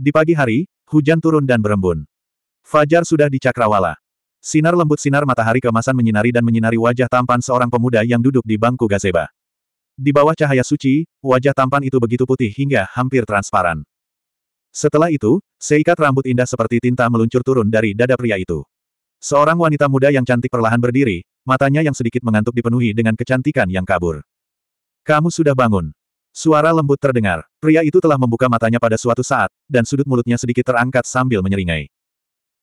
Di pagi hari, hujan turun dan berembun. Fajar sudah di cakrawala. Sinar lembut sinar matahari kemasan menyinari dan menyinari wajah tampan seorang pemuda yang duduk di bangku gazeba. Di bawah cahaya suci, wajah tampan itu begitu putih hingga hampir transparan. Setelah itu, seikat rambut indah seperti tinta meluncur turun dari dada pria itu. Seorang wanita muda yang cantik perlahan berdiri, matanya yang sedikit mengantuk dipenuhi dengan kecantikan yang kabur. Kamu sudah bangun. Suara lembut terdengar. Pria itu telah membuka matanya pada suatu saat, dan sudut mulutnya sedikit terangkat sambil menyeringai.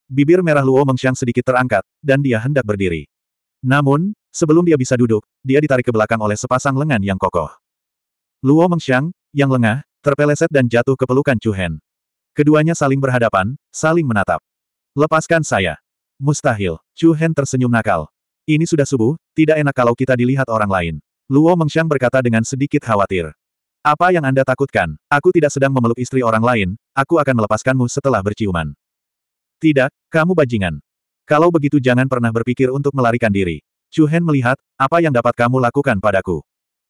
Bibir merah Luo Mengxiang sedikit terangkat, dan dia hendak berdiri. Namun, sebelum dia bisa duduk, dia ditarik ke belakang oleh sepasang lengan yang kokoh. Luo Mengxiang, yang lengah, terpeleset dan jatuh ke pelukan Chu Hen. Keduanya saling berhadapan, saling menatap. Lepaskan saya. Mustahil, Chu Hen tersenyum nakal. Ini sudah subuh, tidak enak kalau kita dilihat orang lain. Luo Mengxiang berkata dengan sedikit khawatir. Apa yang Anda takutkan? Aku tidak sedang memeluk istri orang lain, aku akan melepaskanmu setelah berciuman. Tidak, kamu bajingan. Kalau begitu jangan pernah berpikir untuk melarikan diri. Chu Hen melihat, apa yang dapat kamu lakukan padaku.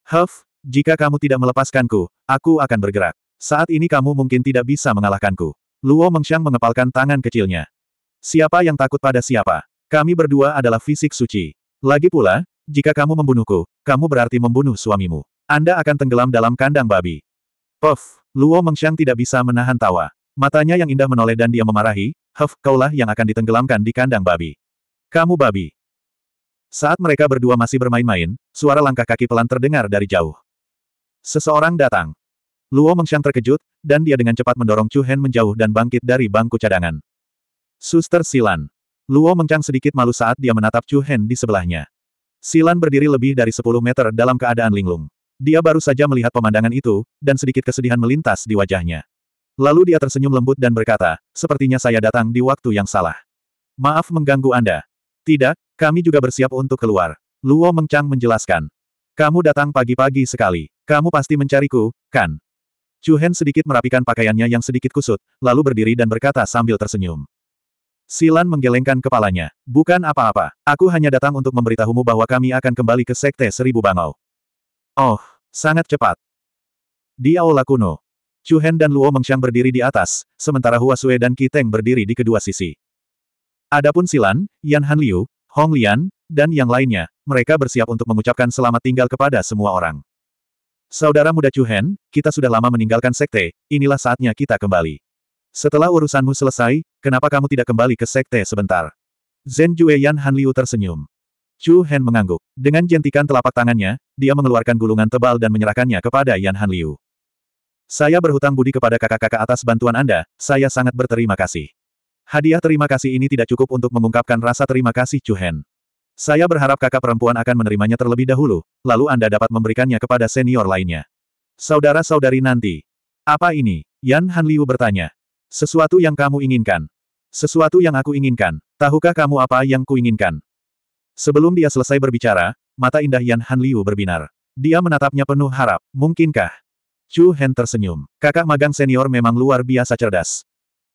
Huff, jika kamu tidak melepaskanku, aku akan bergerak. Saat ini kamu mungkin tidak bisa mengalahkanku. Luo Mengxiang mengepalkan tangan kecilnya. Siapa yang takut pada siapa? Kami berdua adalah fisik suci. Lagi pula, jika kamu membunuhku, kamu berarti membunuh suamimu. Anda akan tenggelam dalam kandang babi. Puff, Luo Mengxiang tidak bisa menahan tawa. Matanya yang indah menoleh dan dia memarahi, Huff, kaulah yang akan ditenggelamkan di kandang babi. Kamu babi. Saat mereka berdua masih bermain-main, suara langkah kaki pelan terdengar dari jauh. Seseorang datang. Luo Mengxiang terkejut, dan dia dengan cepat mendorong Chu Hen menjauh dan bangkit dari bangku cadangan. Suster Silan. Luo Mengxiang sedikit malu saat dia menatap Chu Hen di sebelahnya. Silan berdiri lebih dari 10 meter dalam keadaan linglung. Dia baru saja melihat pemandangan itu, dan sedikit kesedihan melintas di wajahnya. Lalu dia tersenyum lembut dan berkata, sepertinya saya datang di waktu yang salah. Maaf mengganggu Anda. Tidak, kami juga bersiap untuk keluar. Luo Mengchang menjelaskan. Kamu datang pagi-pagi sekali. Kamu pasti mencariku, kan? Chu Hen sedikit merapikan pakaiannya yang sedikit kusut, lalu berdiri dan berkata sambil tersenyum. Silan menggelengkan kepalanya. Bukan apa-apa. Aku hanya datang untuk memberitahumu bahwa kami akan kembali ke Sekte Seribu Bangau. Oh, sangat cepat. Di aula kuno, Chu Hen dan Luo Mengxiang berdiri di atas, sementara Hua Sue dan Kiteng berdiri di kedua sisi. Adapun Silan, Yan Han Liu, Hong Lian, dan yang lainnya, mereka bersiap untuk mengucapkan selamat tinggal kepada semua orang. Saudara muda Chu Hen, kita sudah lama meninggalkan sekte, inilah saatnya kita kembali. Setelah urusanmu selesai, kenapa kamu tidak kembali ke sekte sebentar? Zhen Jue Yan Han Liu tersenyum. Chu Hen mengangguk. Dengan jentikan telapak tangannya, dia mengeluarkan gulungan tebal dan menyerahkannya kepada Yan Han Liu. Saya berhutang budi kepada kakak-kakak atas bantuan Anda, saya sangat berterima kasih. Hadiah terima kasih ini tidak cukup untuk mengungkapkan rasa terima kasih Chu Hen. Saya berharap kakak perempuan akan menerimanya terlebih dahulu, lalu Anda dapat memberikannya kepada senior lainnya. Saudara-saudari nanti. Apa ini? Yan Han Liu bertanya. Sesuatu yang kamu inginkan. Sesuatu yang aku inginkan. Tahukah kamu apa yang kuinginkan? Sebelum dia selesai berbicara, mata indah Yan Han Liu berbinar. Dia menatapnya penuh harap, mungkinkah? Chu Hen tersenyum. Kakak magang senior memang luar biasa cerdas.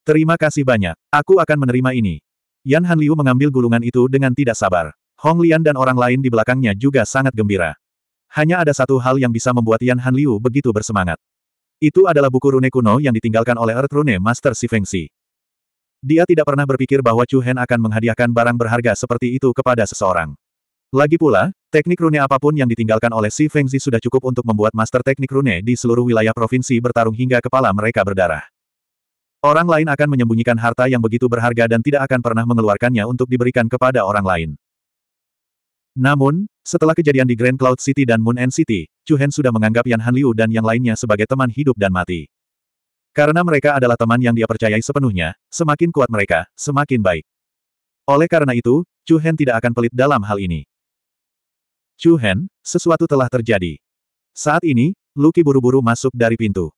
Terima kasih banyak, aku akan menerima ini. Yan Han Liu mengambil gulungan itu dengan tidak sabar. Hong Lian dan orang lain di belakangnya juga sangat gembira. Hanya ada satu hal yang bisa membuat Yan Han Liu begitu bersemangat. Itu adalah buku rune kuno yang ditinggalkan oleh Earth Rune Master Sifengsi. Dia tidak pernah berpikir bahwa Chu Hen akan menghadiahkan barang berharga seperti itu kepada seseorang. Lagi pula, teknik rune apapun yang ditinggalkan oleh Si Fengzi sudah cukup untuk membuat master teknik rune di seluruh wilayah provinsi bertarung hingga kepala mereka berdarah. Orang lain akan menyembunyikan harta yang begitu berharga dan tidak akan pernah mengeluarkannya untuk diberikan kepada orang lain. Namun, setelah kejadian di Grand Cloud City dan Moon End City, Chu Hen sudah menganggap Yan Han Liu dan yang lainnya sebagai teman hidup dan mati. Karena mereka adalah teman yang dia percayai sepenuhnya, semakin kuat mereka, semakin baik. Oleh karena itu, Chu Hen tidak akan pelit dalam hal ini. Chu Hen, sesuatu telah terjadi. Saat ini, Luki buru-buru masuk dari pintu.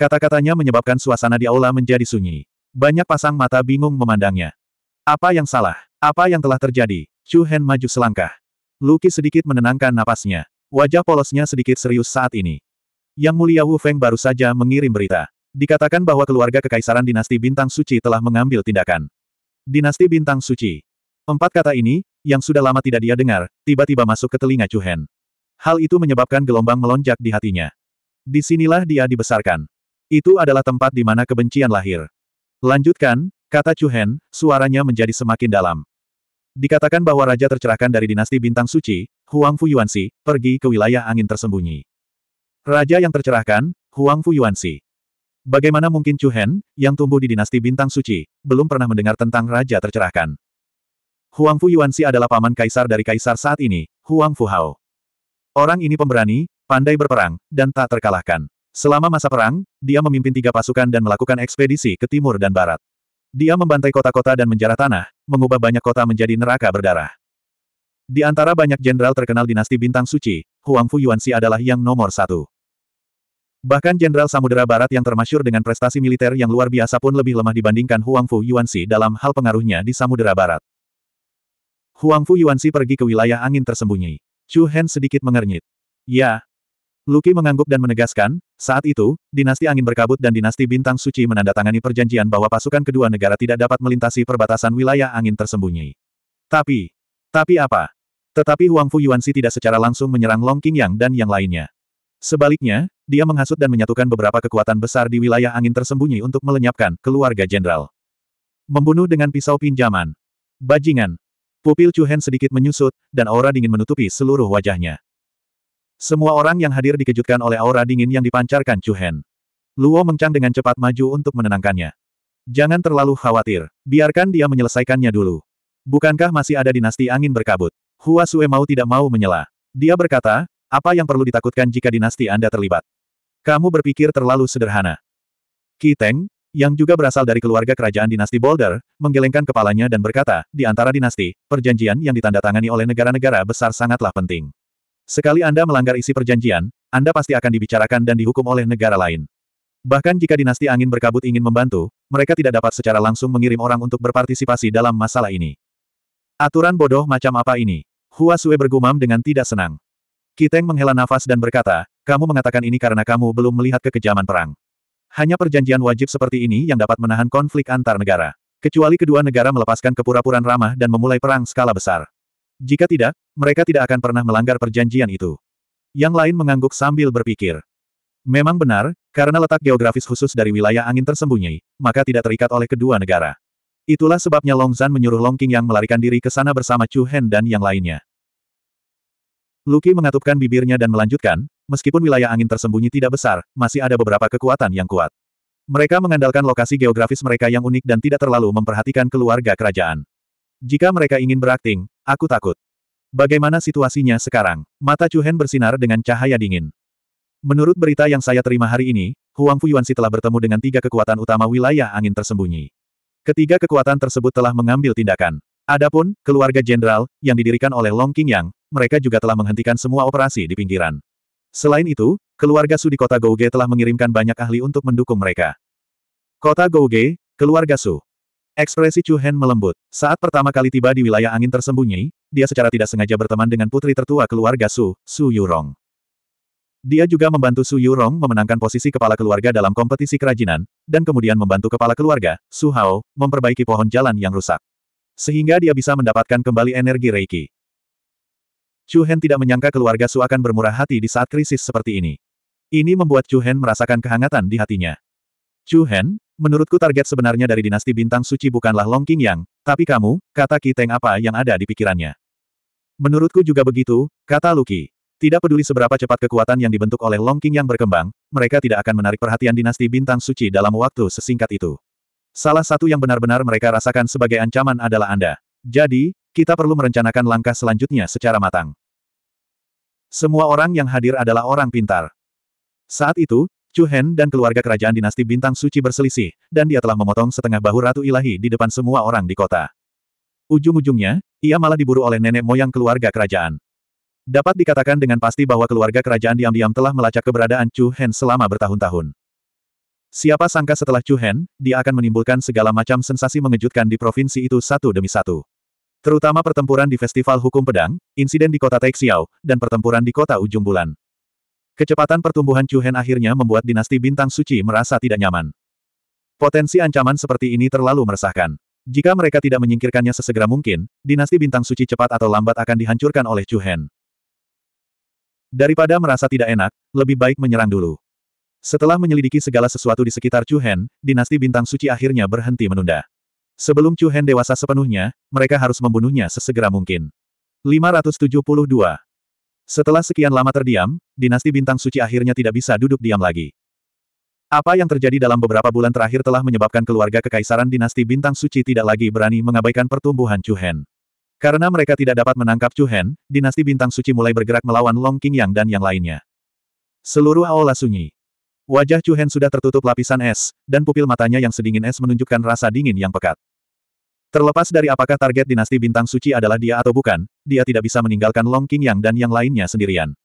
Kata-katanya menyebabkan suasana di aula menjadi sunyi. Banyak pasang mata bingung memandangnya. Apa yang salah? Apa yang telah terjadi? Chu Hen maju selangkah. Luki sedikit menenangkan napasnya. Wajah polosnya sedikit serius saat ini. Yang mulia Wu Feng baru saja mengirim berita. Dikatakan bahwa keluarga kekaisaran dinasti Bintang Suci telah mengambil tindakan. Dinasti Bintang Suci. Empat kata ini, yang sudah lama tidak dia dengar, tiba-tiba masuk ke telinga Chu Hen. Hal itu menyebabkan gelombang melonjak di hatinya. Disinilah dia dibesarkan. Itu adalah tempat di mana kebencian lahir. Lanjutkan, kata Chu Hen, suaranya menjadi semakin dalam. Dikatakan bahwa raja tercerahkan dari dinasti Bintang Suci, Huang Fu Yuanxi, pergi ke wilayah angin tersembunyi. Raja yang tercerahkan, Huang Fu Yuanxi. Bagaimana mungkin Chu Hen, yang tumbuh di dinasti bintang suci, belum pernah mendengar tentang raja tercerahkan? Huang Fu Yuanxi adalah paman kaisar dari kaisar saat ini, Huang Fu Hao. Orang ini pemberani, pandai berperang, dan tak terkalahkan. Selama masa perang, dia memimpin tiga pasukan dan melakukan ekspedisi ke timur dan barat. Dia membantai kota-kota dan menjarah tanah, mengubah banyak kota menjadi neraka berdarah. Di antara banyak jenderal terkenal dinasti bintang suci, Huang Fu Yuanxi adalah yang nomor satu. Bahkan Jenderal Samudera Barat yang termasyur dengan prestasi militer yang luar biasa pun lebih lemah dibandingkan Huang Fu Yuanxi dalam hal pengaruhnya di Samudera Barat. Huang Fu Yuanxi pergi ke wilayah angin tersembunyi. Chu Hen sedikit mengernyit. Ya. Luki mengangguk dan menegaskan, saat itu, dinasti angin berkabut dan dinasti bintang suci menandatangani perjanjian bahwa pasukan kedua negara tidak dapat melintasi perbatasan wilayah angin tersembunyi. Tapi, tapi apa? Tetapi Huang Fu Yuanxi tidak secara langsung menyerang Long Yang dan yang lainnya. Sebaliknya, dia menghasut dan menyatukan beberapa kekuatan besar di wilayah angin tersembunyi untuk melenyapkan keluarga jenderal. Membunuh dengan pisau pinjaman. Bajingan. Pupil Chuhen sedikit menyusut, dan aura dingin menutupi seluruh wajahnya. Semua orang yang hadir dikejutkan oleh aura dingin yang dipancarkan Chuhen. Luo mengcang dengan cepat maju untuk menenangkannya. Jangan terlalu khawatir, biarkan dia menyelesaikannya dulu. Bukankah masih ada dinasti angin berkabut? Hua Sue mau tidak mau menyela. Dia berkata, apa yang perlu ditakutkan jika dinasti Anda terlibat? Kamu berpikir terlalu sederhana. Kiteng, yang juga berasal dari keluarga kerajaan dinasti Boulder, menggelengkan kepalanya dan berkata, di antara dinasti, perjanjian yang ditandatangani oleh negara-negara besar sangatlah penting. Sekali Anda melanggar isi perjanjian, Anda pasti akan dibicarakan dan dihukum oleh negara lain. Bahkan jika dinasti angin berkabut ingin membantu, mereka tidak dapat secara langsung mengirim orang untuk berpartisipasi dalam masalah ini. Aturan bodoh macam apa ini? Hua Sue bergumam dengan tidak senang. Kiteng menghela nafas dan berkata, kamu mengatakan ini karena kamu belum melihat kekejaman perang. Hanya perjanjian wajib seperti ini yang dapat menahan konflik antar negara. Kecuali kedua negara melepaskan kepura-puraan ramah dan memulai perang skala besar. Jika tidak, mereka tidak akan pernah melanggar perjanjian itu. Yang lain mengangguk sambil berpikir. Memang benar, karena letak geografis khusus dari wilayah angin tersembunyi, maka tidak terikat oleh kedua negara. Itulah sebabnya Long Zan menyuruh Long King yang melarikan diri ke sana bersama Chu Hen dan yang lainnya. Luki mengatupkan bibirnya dan melanjutkan, meskipun wilayah angin tersembunyi tidak besar, masih ada beberapa kekuatan yang kuat. Mereka mengandalkan lokasi geografis mereka yang unik dan tidak terlalu memperhatikan keluarga kerajaan. Jika mereka ingin berakting, aku takut. Bagaimana situasinya sekarang? Mata Hen bersinar dengan cahaya dingin. Menurut berita yang saya terima hari ini, Huang si telah bertemu dengan tiga kekuatan utama wilayah angin tersembunyi. Ketiga kekuatan tersebut telah mengambil tindakan. Adapun, keluarga jenderal, yang didirikan oleh Long King Yang, mereka juga telah menghentikan semua operasi di pinggiran. Selain itu, keluarga Su di kota Gouge telah mengirimkan banyak ahli untuk mendukung mereka. Kota Gouge, keluarga Su. Ekspresi Chu Hen melembut. Saat pertama kali tiba di wilayah angin tersembunyi, dia secara tidak sengaja berteman dengan putri tertua keluarga Su, Su Yurong. Dia juga membantu Su Yurong memenangkan posisi kepala keluarga dalam kompetisi kerajinan, dan kemudian membantu kepala keluarga, Su Hao, memperbaiki pohon jalan yang rusak. Sehingga dia bisa mendapatkan kembali energi Reiki. Chu Hen tidak menyangka keluarga Su akan bermurah hati di saat krisis seperti ini. Ini membuat Chu Hen merasakan kehangatan di hatinya. Chu Hen, menurutku target sebenarnya dari dinasti bintang suci bukanlah Long King Yang, tapi kamu, kata Ki Teng apa yang ada di pikirannya. Menurutku juga begitu, kata Luki. Tidak peduli seberapa cepat kekuatan yang dibentuk oleh Long King yang berkembang, mereka tidak akan menarik perhatian dinasti bintang suci dalam waktu sesingkat itu. Salah satu yang benar-benar mereka rasakan sebagai ancaman adalah Anda. Jadi, kita perlu merencanakan langkah selanjutnya secara matang. Semua orang yang hadir adalah orang pintar. Saat itu, Chu Hen dan keluarga kerajaan dinasti Bintang Suci berselisih, dan dia telah memotong setengah bahu Ratu Ilahi di depan semua orang di kota. Ujung-ujungnya, ia malah diburu oleh nenek moyang keluarga kerajaan. Dapat dikatakan dengan pasti bahwa keluarga kerajaan diam-diam telah melacak keberadaan Chu Hen selama bertahun-tahun. Siapa sangka setelah Chu Hen, dia akan menimbulkan segala macam sensasi mengejutkan di provinsi itu satu demi satu. Terutama pertempuran di Festival Hukum Pedang, insiden di kota Taixiao, dan pertempuran di kota Ujung Bulan. Kecepatan pertumbuhan Chu Hen akhirnya membuat dinasti Bintang Suci merasa tidak nyaman. Potensi ancaman seperti ini terlalu meresahkan. Jika mereka tidak menyingkirkannya sesegera mungkin, dinasti Bintang Suci cepat atau lambat akan dihancurkan oleh Chu Hen. Daripada merasa tidak enak, lebih baik menyerang dulu. Setelah menyelidiki segala sesuatu di sekitar Chu Hen, dinasti bintang suci akhirnya berhenti menunda. Sebelum Chu Hen dewasa sepenuhnya, mereka harus membunuhnya sesegera mungkin. 572. Setelah sekian lama terdiam, dinasti bintang suci akhirnya tidak bisa duduk diam lagi. Apa yang terjadi dalam beberapa bulan terakhir telah menyebabkan keluarga kekaisaran dinasti bintang suci tidak lagi berani mengabaikan pertumbuhan Chu Hen. Karena mereka tidak dapat menangkap Chu Hen, dinasti bintang suci mulai bergerak melawan Long King Yang dan yang lainnya. Seluruh aula sunyi. Wajah Chu Hen sudah tertutup lapisan es, dan pupil matanya yang sedingin es menunjukkan rasa dingin yang pekat. Terlepas dari apakah target dinasti bintang suci adalah dia atau bukan, dia tidak bisa meninggalkan Long King Yang dan yang lainnya sendirian.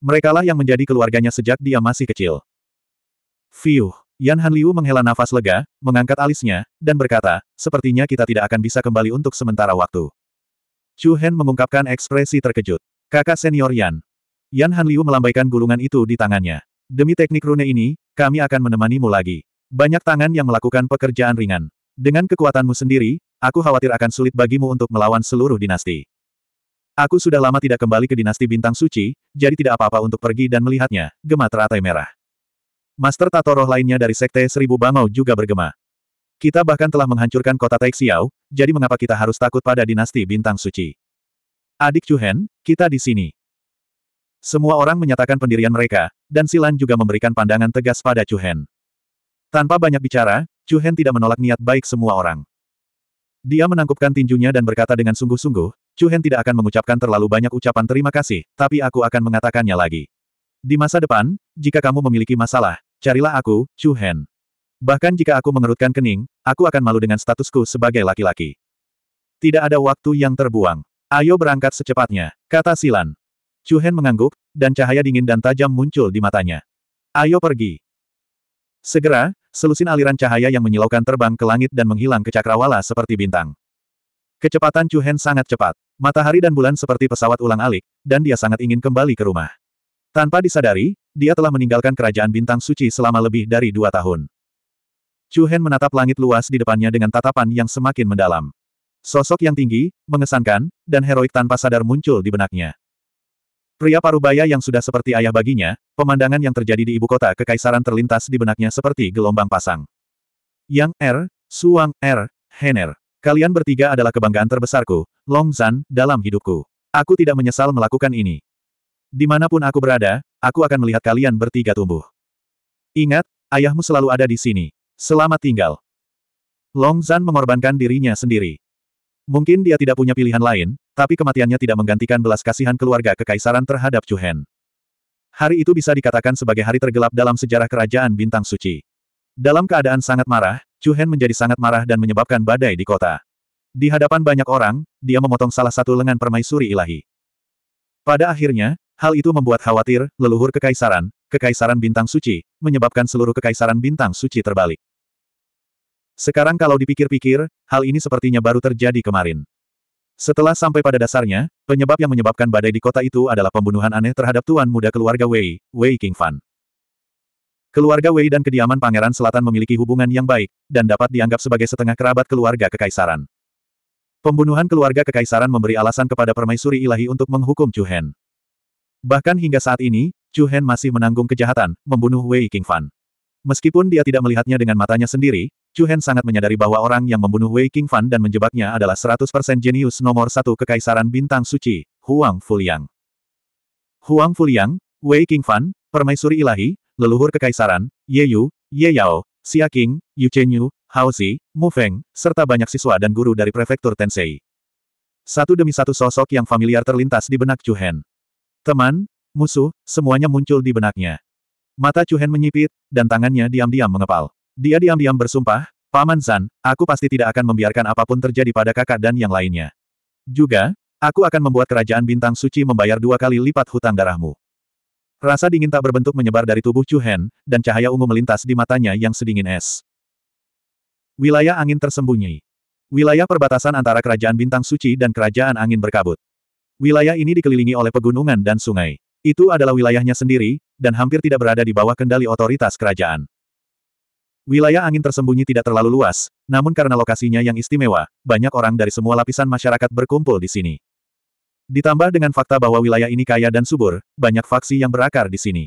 Merekalah yang menjadi keluarganya sejak dia masih kecil. Fiuh! Yan Han Liu menghela nafas lega, mengangkat alisnya, dan berkata, sepertinya kita tidak akan bisa kembali untuk sementara waktu. Chu Hen mengungkapkan ekspresi terkejut. Kakak senior Yan. Yan Han Liu melambaikan gulungan itu di tangannya. Demi teknik rune ini, kami akan menemanimu lagi. Banyak tangan yang melakukan pekerjaan ringan. Dengan kekuatanmu sendiri, aku khawatir akan sulit bagimu untuk melawan seluruh dinasti. Aku sudah lama tidak kembali ke dinasti bintang suci, jadi tidak apa-apa untuk pergi dan melihatnya, gema teratai merah. Master tato roh lainnya dari Sekte Seribu Bangau juga bergema. Kita bahkan telah menghancurkan kota Taixiao, jadi mengapa kita harus takut pada dinasti bintang suci? Adik Chuhen, kita di sini. Semua orang menyatakan pendirian mereka, dan Silan juga memberikan pandangan tegas pada Chu Hen. Tanpa banyak bicara, Chu Hen tidak menolak niat baik semua orang. Dia menangkupkan tinjunya dan berkata dengan sungguh-sungguh, "Chu Hen tidak akan mengucapkan terlalu banyak ucapan terima kasih, tapi aku akan mengatakannya lagi. Di masa depan, jika kamu memiliki masalah, carilah aku, Chu Hen. Bahkan jika aku mengerutkan kening, aku akan malu dengan statusku sebagai laki-laki. Tidak ada waktu yang terbuang. Ayo berangkat secepatnya, kata Silan. Chu Hen mengangguk, dan cahaya dingin dan tajam muncul di matanya. Ayo pergi. Segera, selusin aliran cahaya yang menyilaukan terbang ke langit dan menghilang ke cakrawala seperti bintang. Kecepatan Chu Hen sangat cepat. Matahari dan bulan seperti pesawat ulang-alik, dan dia sangat ingin kembali ke rumah. Tanpa disadari, dia telah meninggalkan kerajaan bintang suci selama lebih dari dua tahun. Chu Hen menatap langit luas di depannya dengan tatapan yang semakin mendalam. Sosok yang tinggi, mengesankan, dan heroik tanpa sadar muncul di benaknya. Pria parubaya yang sudah seperti ayah baginya, pemandangan yang terjadi di ibu kota kekaisaran terlintas di benaknya seperti gelombang pasang. Yang Er, Suang Er, Hener. Kalian bertiga adalah kebanggaan terbesarku, Long Zan, dalam hidupku. Aku tidak menyesal melakukan ini. Dimanapun aku berada, aku akan melihat kalian bertiga tumbuh. Ingat, ayahmu selalu ada di sini. Selamat tinggal. Long Zan mengorbankan dirinya sendiri. Mungkin dia tidak punya pilihan lain, tapi kematiannya tidak menggantikan belas kasihan keluarga kekaisaran terhadap Chuhen. Hari itu bisa dikatakan sebagai hari tergelap dalam sejarah kerajaan Bintang Suci. Dalam keadaan sangat marah, Chuhen menjadi sangat marah dan menyebabkan badai di kota. Di hadapan banyak orang, dia memotong salah satu lengan permaisuri ilahi. Pada akhirnya, hal itu membuat khawatir, leluhur kekaisaran, kekaisaran Bintang Suci, menyebabkan seluruh kekaisaran Bintang Suci terbalik. Sekarang kalau dipikir-pikir, hal ini sepertinya baru terjadi kemarin. Setelah sampai pada dasarnya, penyebab yang menyebabkan badai di kota itu adalah pembunuhan aneh terhadap tuan muda keluarga Wei, Wei Qingfan. Keluarga Wei dan kediaman Pangeran Selatan memiliki hubungan yang baik, dan dapat dianggap sebagai setengah kerabat keluarga kekaisaran. Pembunuhan keluarga kekaisaran memberi alasan kepada permaisuri ilahi untuk menghukum Chu Hen. Bahkan hingga saat ini, Chu Hen masih menanggung kejahatan, membunuh Wei Qingfan. Meskipun dia tidak melihatnya dengan matanya sendiri, Chu sangat menyadari bahwa orang yang membunuh Wei King Fan dan menjebaknya adalah 100% jenius nomor satu kekaisaran bintang suci, Huang Fuliang. Huang Fuliang, Wei King Fan, Permaisuri Ilahi, Leluhur Kekaisaran, Ye Yu, Ye Yao, Xia Qing, Yu Chenyu, Hao Zi, Mu Feng, serta banyak siswa dan guru dari prefektur Tensei. Satu demi satu sosok yang familiar terlintas di benak Chuhen. Hen. Teman, musuh, semuanya muncul di benaknya. Mata Chuhen menyipit, dan tangannya diam-diam mengepal. Dia diam-diam bersumpah, Paman San, aku pasti tidak akan membiarkan apapun terjadi pada kakak dan yang lainnya. Juga, aku akan membuat kerajaan bintang suci membayar dua kali lipat hutang darahmu. Rasa dingin tak berbentuk menyebar dari tubuh Chu Hen, dan cahaya ungu melintas di matanya yang sedingin es. Wilayah angin tersembunyi. Wilayah perbatasan antara kerajaan bintang suci dan kerajaan angin berkabut. Wilayah ini dikelilingi oleh pegunungan dan sungai. Itu adalah wilayahnya sendiri, dan hampir tidak berada di bawah kendali otoritas kerajaan. Wilayah angin tersembunyi tidak terlalu luas, namun karena lokasinya yang istimewa, banyak orang dari semua lapisan masyarakat berkumpul di sini. Ditambah dengan fakta bahwa wilayah ini kaya dan subur, banyak faksi yang berakar di sini.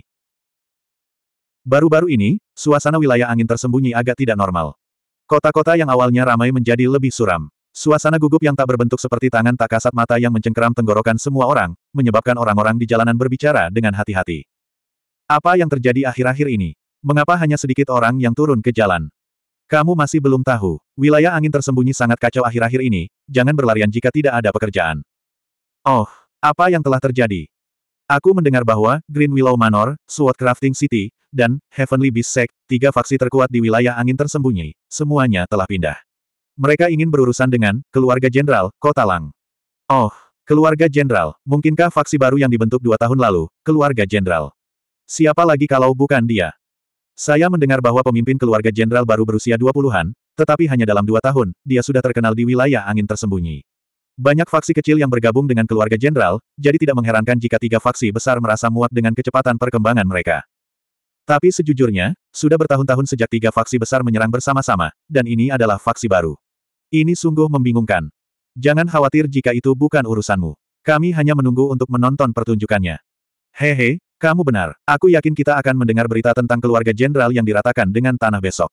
Baru-baru ini, suasana wilayah angin tersembunyi agak tidak normal. Kota-kota yang awalnya ramai menjadi lebih suram. Suasana gugup yang tak berbentuk seperti tangan tak kasat mata yang mencengkeram tenggorokan semua orang, menyebabkan orang-orang di jalanan berbicara dengan hati-hati. Apa yang terjadi akhir-akhir ini? Mengapa hanya sedikit orang yang turun ke jalan? Kamu masih belum tahu, wilayah angin tersembunyi sangat kacau akhir-akhir ini, jangan berlarian jika tidak ada pekerjaan. Oh, apa yang telah terjadi? Aku mendengar bahwa Green Willow Manor, Sword Crafting City, dan Heavenly Beast Sect, tiga faksi terkuat di wilayah angin tersembunyi, semuanya telah pindah. Mereka ingin berurusan dengan keluarga jenderal Kota Lang. Oh, keluarga jenderal, mungkinkah faksi baru yang dibentuk dua tahun lalu, keluarga jenderal? Siapa lagi kalau bukan dia? Saya mendengar bahwa pemimpin keluarga jenderal baru berusia 20-an, tetapi hanya dalam dua tahun, dia sudah terkenal di wilayah angin tersembunyi. Banyak faksi kecil yang bergabung dengan keluarga jenderal, jadi tidak mengherankan jika tiga faksi besar merasa muat dengan kecepatan perkembangan mereka. Tapi sejujurnya, sudah bertahun-tahun sejak tiga faksi besar menyerang bersama-sama, dan ini adalah faksi baru. Ini sungguh membingungkan. Jangan khawatir jika itu bukan urusanmu. Kami hanya menunggu untuk menonton pertunjukannya. Hehe, kamu benar, aku yakin kita akan mendengar berita tentang keluarga jenderal yang diratakan dengan tanah besok.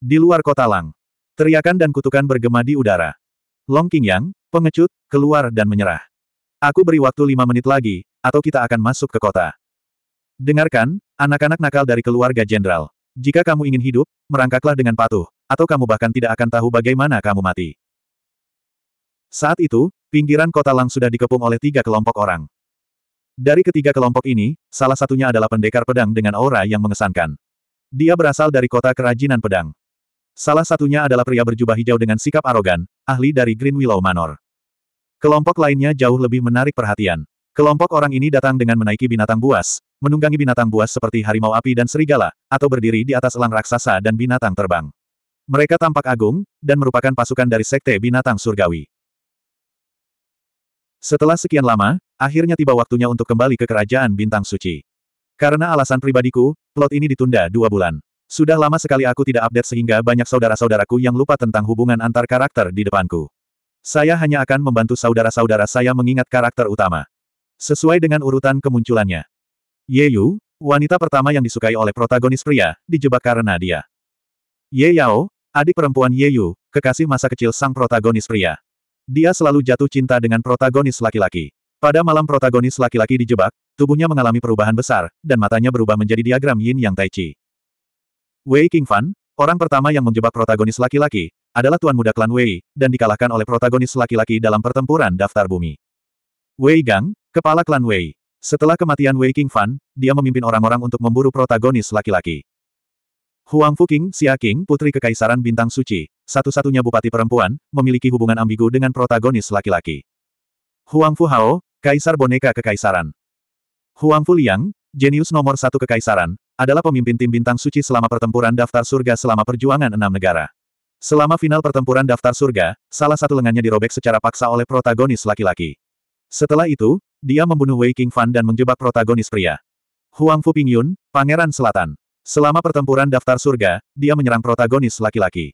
Di luar kota Lang, teriakan dan kutukan bergema di udara. Long Qingyang, pengecut, keluar dan menyerah. Aku beri waktu lima menit lagi, atau kita akan masuk ke kota. Dengarkan, anak-anak nakal dari keluarga jenderal. Jika kamu ingin hidup, merangkaklah dengan patuh, atau kamu bahkan tidak akan tahu bagaimana kamu mati. Saat itu, pinggiran kota Lang sudah dikepung oleh tiga kelompok orang. Dari ketiga kelompok ini, salah satunya adalah pendekar pedang dengan aura yang mengesankan. Dia berasal dari kota kerajinan pedang. Salah satunya adalah pria berjubah hijau dengan sikap arogan, ahli dari Green Willow Manor. Kelompok lainnya jauh lebih menarik perhatian. Kelompok orang ini datang dengan menaiki binatang buas, menunggangi binatang buas seperti harimau api dan serigala, atau berdiri di atas elang raksasa dan binatang terbang. Mereka tampak agung, dan merupakan pasukan dari sekte binatang surgawi. Setelah sekian lama, Akhirnya tiba waktunya untuk kembali ke kerajaan bintang suci. Karena alasan pribadiku, plot ini ditunda dua bulan. Sudah lama sekali aku tidak update sehingga banyak saudara-saudaraku yang lupa tentang hubungan antar karakter di depanku. Saya hanya akan membantu saudara-saudara saya mengingat karakter utama. Sesuai dengan urutan kemunculannya. Ye Yu, wanita pertama yang disukai oleh protagonis pria, dijebak karena dia. Ye Yao, adik perempuan Ye Yu, kekasih masa kecil sang protagonis pria. Dia selalu jatuh cinta dengan protagonis laki-laki. Pada malam protagonis laki-laki dijebak, tubuhnya mengalami perubahan besar, dan matanya berubah menjadi diagram yin yang tai chi. Wei King Fan, orang pertama yang menjebak protagonis laki-laki, adalah tuan muda klan Wei, dan dikalahkan oleh protagonis laki-laki dalam pertempuran daftar bumi. Wei Gang, kepala klan Wei. Setelah kematian Wei King Fan, dia memimpin orang-orang untuk memburu protagonis laki-laki. Huang Fuking, Xia King, putri kekaisaran bintang suci, satu-satunya bupati perempuan, memiliki hubungan ambigu dengan protagonis laki-laki. Huang Fuhao, Kaisar Boneka Kekaisaran Huangfu Liang, jenius nomor satu Kekaisaran, adalah pemimpin tim bintang suci selama pertempuran daftar surga selama perjuangan enam negara. Selama final pertempuran daftar surga, salah satu lengannya dirobek secara paksa oleh protagonis laki-laki. Setelah itu, dia membunuh Wei King Fan dan menjebak protagonis pria. Huang Huangfu Pingyun, Pangeran Selatan. Selama pertempuran daftar surga, dia menyerang protagonis laki-laki.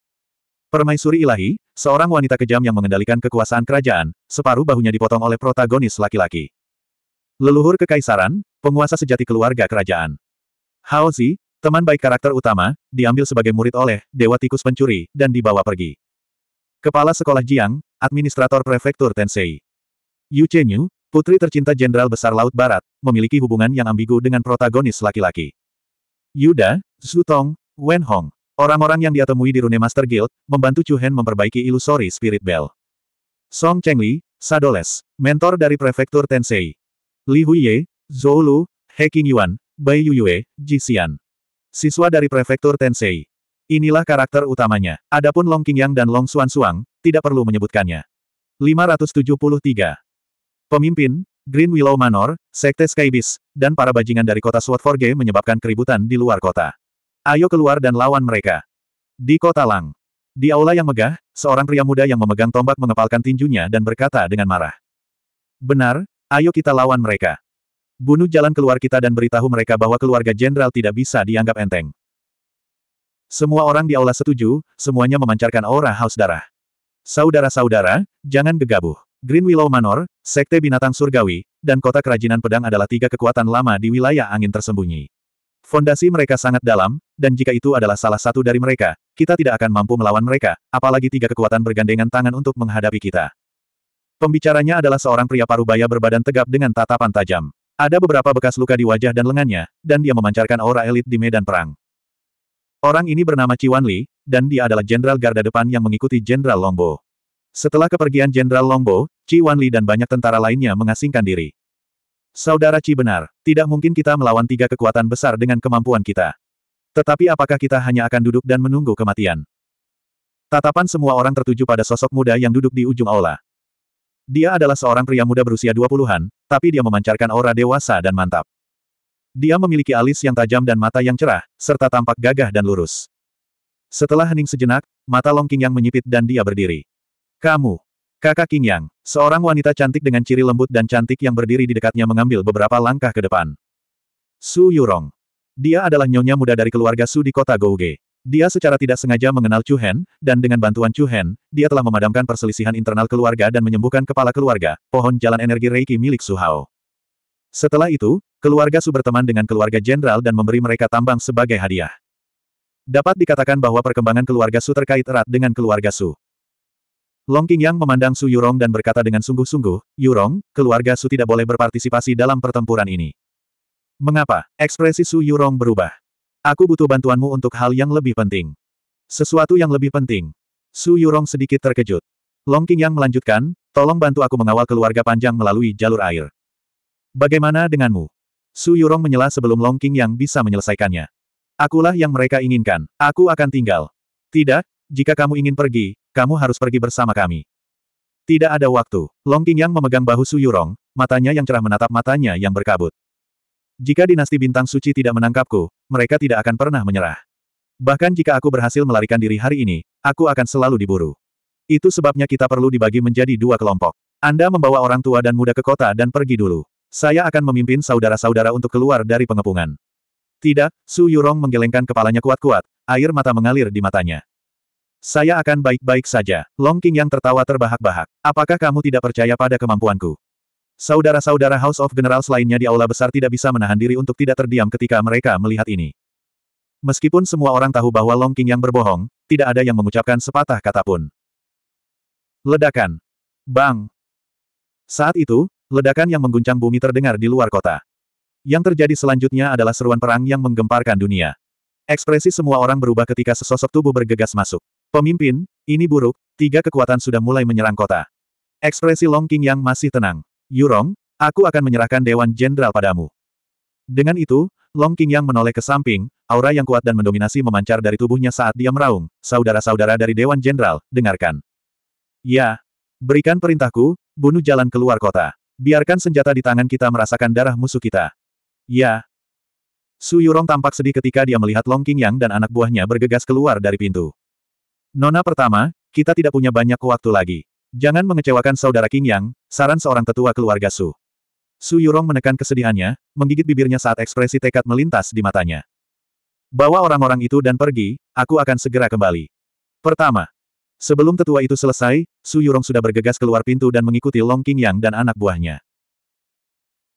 Permaisuri ilahi, seorang wanita kejam yang mengendalikan kekuasaan kerajaan, separuh bahunya dipotong oleh protagonis laki-laki. Leluhur kekaisaran, penguasa sejati keluarga kerajaan. Hao Zi, teman baik karakter utama, diambil sebagai murid oleh Dewa Tikus Pencuri, dan dibawa pergi. Kepala Sekolah Jiang, Administrator Prefektur Tensei. Yu Chenyu, putri tercinta Jenderal Besar Laut Barat, memiliki hubungan yang ambigu dengan protagonis laki-laki. Yuda, Zutong, Wen Hong. Orang-orang yang dia temui di Rune Master Guild, membantu Chu Hen memperbaiki ilusori Spirit Bell. Song Chengli, Sadoles, mentor dari prefektur Tensei. Li Huiye, Zhou Lu, He Yuan, Bai Yuyue, Ji Xian. Siswa dari prefektur Tensei. Inilah karakter utamanya. Adapun Long King Yang dan Long Xuan Suang, tidak perlu menyebutkannya. 573. Pemimpin, Green Willow Manor, Sekte Skybis, dan para bajingan dari kota Swordforge menyebabkan keributan di luar kota. Ayo keluar dan lawan mereka. Di kota Lang. Di aula yang megah, seorang pria muda yang memegang tombak mengepalkan tinjunya dan berkata dengan marah. Benar, ayo kita lawan mereka. Bunuh jalan keluar kita dan beritahu mereka bahwa keluarga jenderal tidak bisa dianggap enteng. Semua orang di aula setuju, semuanya memancarkan aura haus darah. Saudara-saudara, jangan gegabah. Green Willow Manor, Sekte Binatang Surgawi, dan Kota Kerajinan Pedang adalah tiga kekuatan lama di wilayah angin tersembunyi. Fondasi mereka sangat dalam, dan jika itu adalah salah satu dari mereka, kita tidak akan mampu melawan mereka, apalagi tiga kekuatan bergandengan tangan untuk menghadapi kita. Pembicaranya adalah seorang pria parubaya berbadan tegap dengan tatapan tajam. Ada beberapa bekas luka di wajah dan lengannya, dan dia memancarkan aura elit di medan perang. Orang ini bernama Ciwan Li, dan dia adalah jenderal garda depan yang mengikuti Jenderal Longbo. Setelah kepergian Jenderal Longbo, Ci Wanli dan banyak tentara lainnya mengasingkan diri. Saudara Cibenar, benar, tidak mungkin kita melawan tiga kekuatan besar dengan kemampuan kita. Tetapi apakah kita hanya akan duduk dan menunggu kematian? Tatapan semua orang tertuju pada sosok muda yang duduk di ujung aula. Dia adalah seorang pria muda berusia 20-an, tapi dia memancarkan aura dewasa dan mantap. Dia memiliki alis yang tajam dan mata yang cerah, serta tampak gagah dan lurus. Setelah hening sejenak, mata Longking yang menyipit dan dia berdiri. Kamu. Kakak King Yang, seorang wanita cantik dengan ciri lembut dan cantik yang berdiri di dekatnya mengambil beberapa langkah ke depan. Su Yurong. Dia adalah nyonya muda dari keluarga Su di kota Gouge. Dia secara tidak sengaja mengenal Chu Hen, dan dengan bantuan Chu Hen, dia telah memadamkan perselisihan internal keluarga dan menyembuhkan kepala keluarga, pohon jalan energi Reiki milik Su Hao. Setelah itu, keluarga Su berteman dengan keluarga jenderal dan memberi mereka tambang sebagai hadiah. Dapat dikatakan bahwa perkembangan keluarga Su terkait erat dengan keluarga Su. Long Qingyang memandang Su Yurong dan berkata dengan sungguh-sungguh, Yurong, keluarga Su tidak boleh berpartisipasi dalam pertempuran ini. Mengapa? Ekspresi Su Yurong berubah. Aku butuh bantuanmu untuk hal yang lebih penting. Sesuatu yang lebih penting. Su Yurong sedikit terkejut. Long Qingyang melanjutkan, tolong bantu aku mengawal keluarga panjang melalui jalur air. Bagaimana denganmu? Su Yurong menyela sebelum Long Qingyang bisa menyelesaikannya. Akulah yang mereka inginkan. Aku akan tinggal. Tidak, jika kamu ingin pergi, kamu harus pergi bersama kami. Tidak ada waktu. Long Qingyang memegang bahu Su Yurong, matanya yang cerah menatap matanya yang berkabut. Jika dinasti bintang suci tidak menangkapku, mereka tidak akan pernah menyerah. Bahkan jika aku berhasil melarikan diri hari ini, aku akan selalu diburu. Itu sebabnya kita perlu dibagi menjadi dua kelompok. Anda membawa orang tua dan muda ke kota dan pergi dulu. Saya akan memimpin saudara-saudara untuk keluar dari pengepungan. Tidak, Su Yurong menggelengkan kepalanya kuat-kuat, air mata mengalir di matanya. Saya akan baik-baik saja. Long King yang tertawa terbahak-bahak. Apakah kamu tidak percaya pada kemampuanku? Saudara-saudara House of Generals lainnya di aula besar tidak bisa menahan diri untuk tidak terdiam ketika mereka melihat ini. Meskipun semua orang tahu bahwa Long King yang berbohong, tidak ada yang mengucapkan sepatah kata pun. Ledakan. Bang. Saat itu, ledakan yang mengguncang bumi terdengar di luar kota. Yang terjadi selanjutnya adalah seruan perang yang menggemparkan dunia. Ekspresi semua orang berubah ketika sesosok tubuh bergegas masuk. Pemimpin, ini buruk, tiga kekuatan sudah mulai menyerang kota. Ekspresi Long King yang masih tenang. Yurong, aku akan menyerahkan Dewan Jenderal padamu. Dengan itu, Long King yang menoleh ke samping, aura yang kuat dan mendominasi memancar dari tubuhnya saat dia meraung. Saudara-saudara dari Dewan Jenderal, dengarkan. Ya. Berikan perintahku, bunuh jalan keluar kota. Biarkan senjata di tangan kita merasakan darah musuh kita. Ya. Su Yurong tampak sedih ketika dia melihat Long King Yang dan anak buahnya bergegas keluar dari pintu. Nona pertama, kita tidak punya banyak waktu lagi. Jangan mengecewakan saudara King Yang, saran seorang tetua keluarga Su. Su Yurong menekan kesedihannya, menggigit bibirnya saat ekspresi tekad melintas di matanya. Bawa orang-orang itu dan pergi, aku akan segera kembali. Pertama, sebelum tetua itu selesai, Su Yurong sudah bergegas keluar pintu dan mengikuti Long King Yang dan anak buahnya.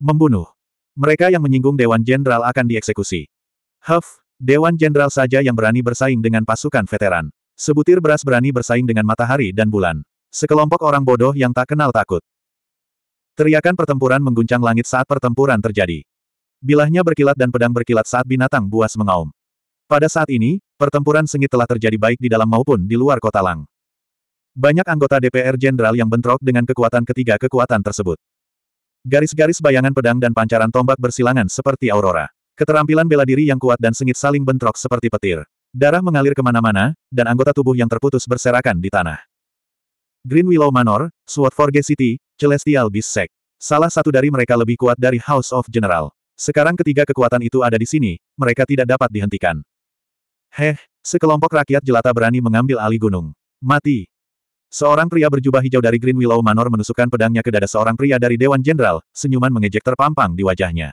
Membunuh. Mereka yang menyinggung Dewan Jenderal akan dieksekusi. Huff, Dewan Jenderal saja yang berani bersaing dengan pasukan veteran. Sebutir beras berani bersaing dengan matahari dan bulan. Sekelompok orang bodoh yang tak kenal takut. Teriakan pertempuran mengguncang langit saat pertempuran terjadi. Bilahnya berkilat dan pedang berkilat saat binatang buas mengaum. Pada saat ini, pertempuran sengit telah terjadi baik di dalam maupun di luar kota Lang. Banyak anggota DPR Jenderal yang bentrok dengan kekuatan ketiga kekuatan tersebut. Garis-garis bayangan pedang dan pancaran tombak bersilangan seperti aurora. Keterampilan bela diri yang kuat dan sengit saling bentrok seperti petir. Darah mengalir kemana-mana, dan anggota tubuh yang terputus berserakan di tanah. Green Willow Manor, Sword Forge City, Celestial Beast Sect. Salah satu dari mereka lebih kuat dari House of General. Sekarang ketiga kekuatan itu ada di sini, mereka tidak dapat dihentikan. Heh, sekelompok rakyat jelata berani mengambil alih gunung. Mati. Seorang pria berjubah hijau dari Green Willow Manor menusukkan pedangnya ke dada seorang pria dari Dewan Jenderal, senyuman mengejek terpampang di wajahnya.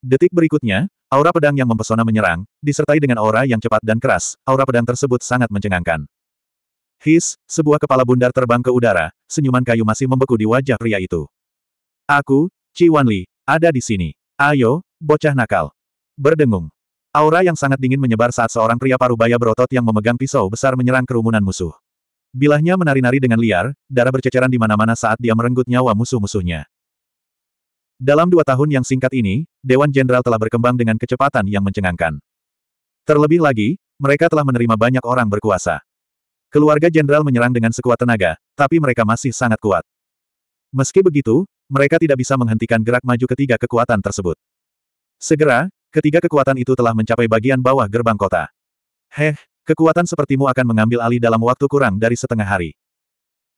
Detik berikutnya, aura pedang yang mempesona menyerang, disertai dengan aura yang cepat dan keras, aura pedang tersebut sangat mencengangkan. His, sebuah kepala bundar terbang ke udara, senyuman kayu masih membeku di wajah pria itu. Aku, Ci Wanli, ada di sini. Ayo, bocah nakal. Berdengung. Aura yang sangat dingin menyebar saat seorang pria parubaya berotot yang memegang pisau besar menyerang kerumunan musuh. Bilahnya menari-nari dengan liar, darah berceceran di mana-mana saat dia merenggut nyawa musuh-musuhnya. Dalam dua tahun yang singkat ini, Dewan Jenderal telah berkembang dengan kecepatan yang mencengangkan. Terlebih lagi, mereka telah menerima banyak orang berkuasa. Keluarga Jenderal menyerang dengan sekuat tenaga, tapi mereka masih sangat kuat. Meski begitu, mereka tidak bisa menghentikan gerak maju ketiga kekuatan tersebut. Segera, ketiga kekuatan itu telah mencapai bagian bawah gerbang kota. Heh, kekuatan sepertimu akan mengambil alih dalam waktu kurang dari setengah hari.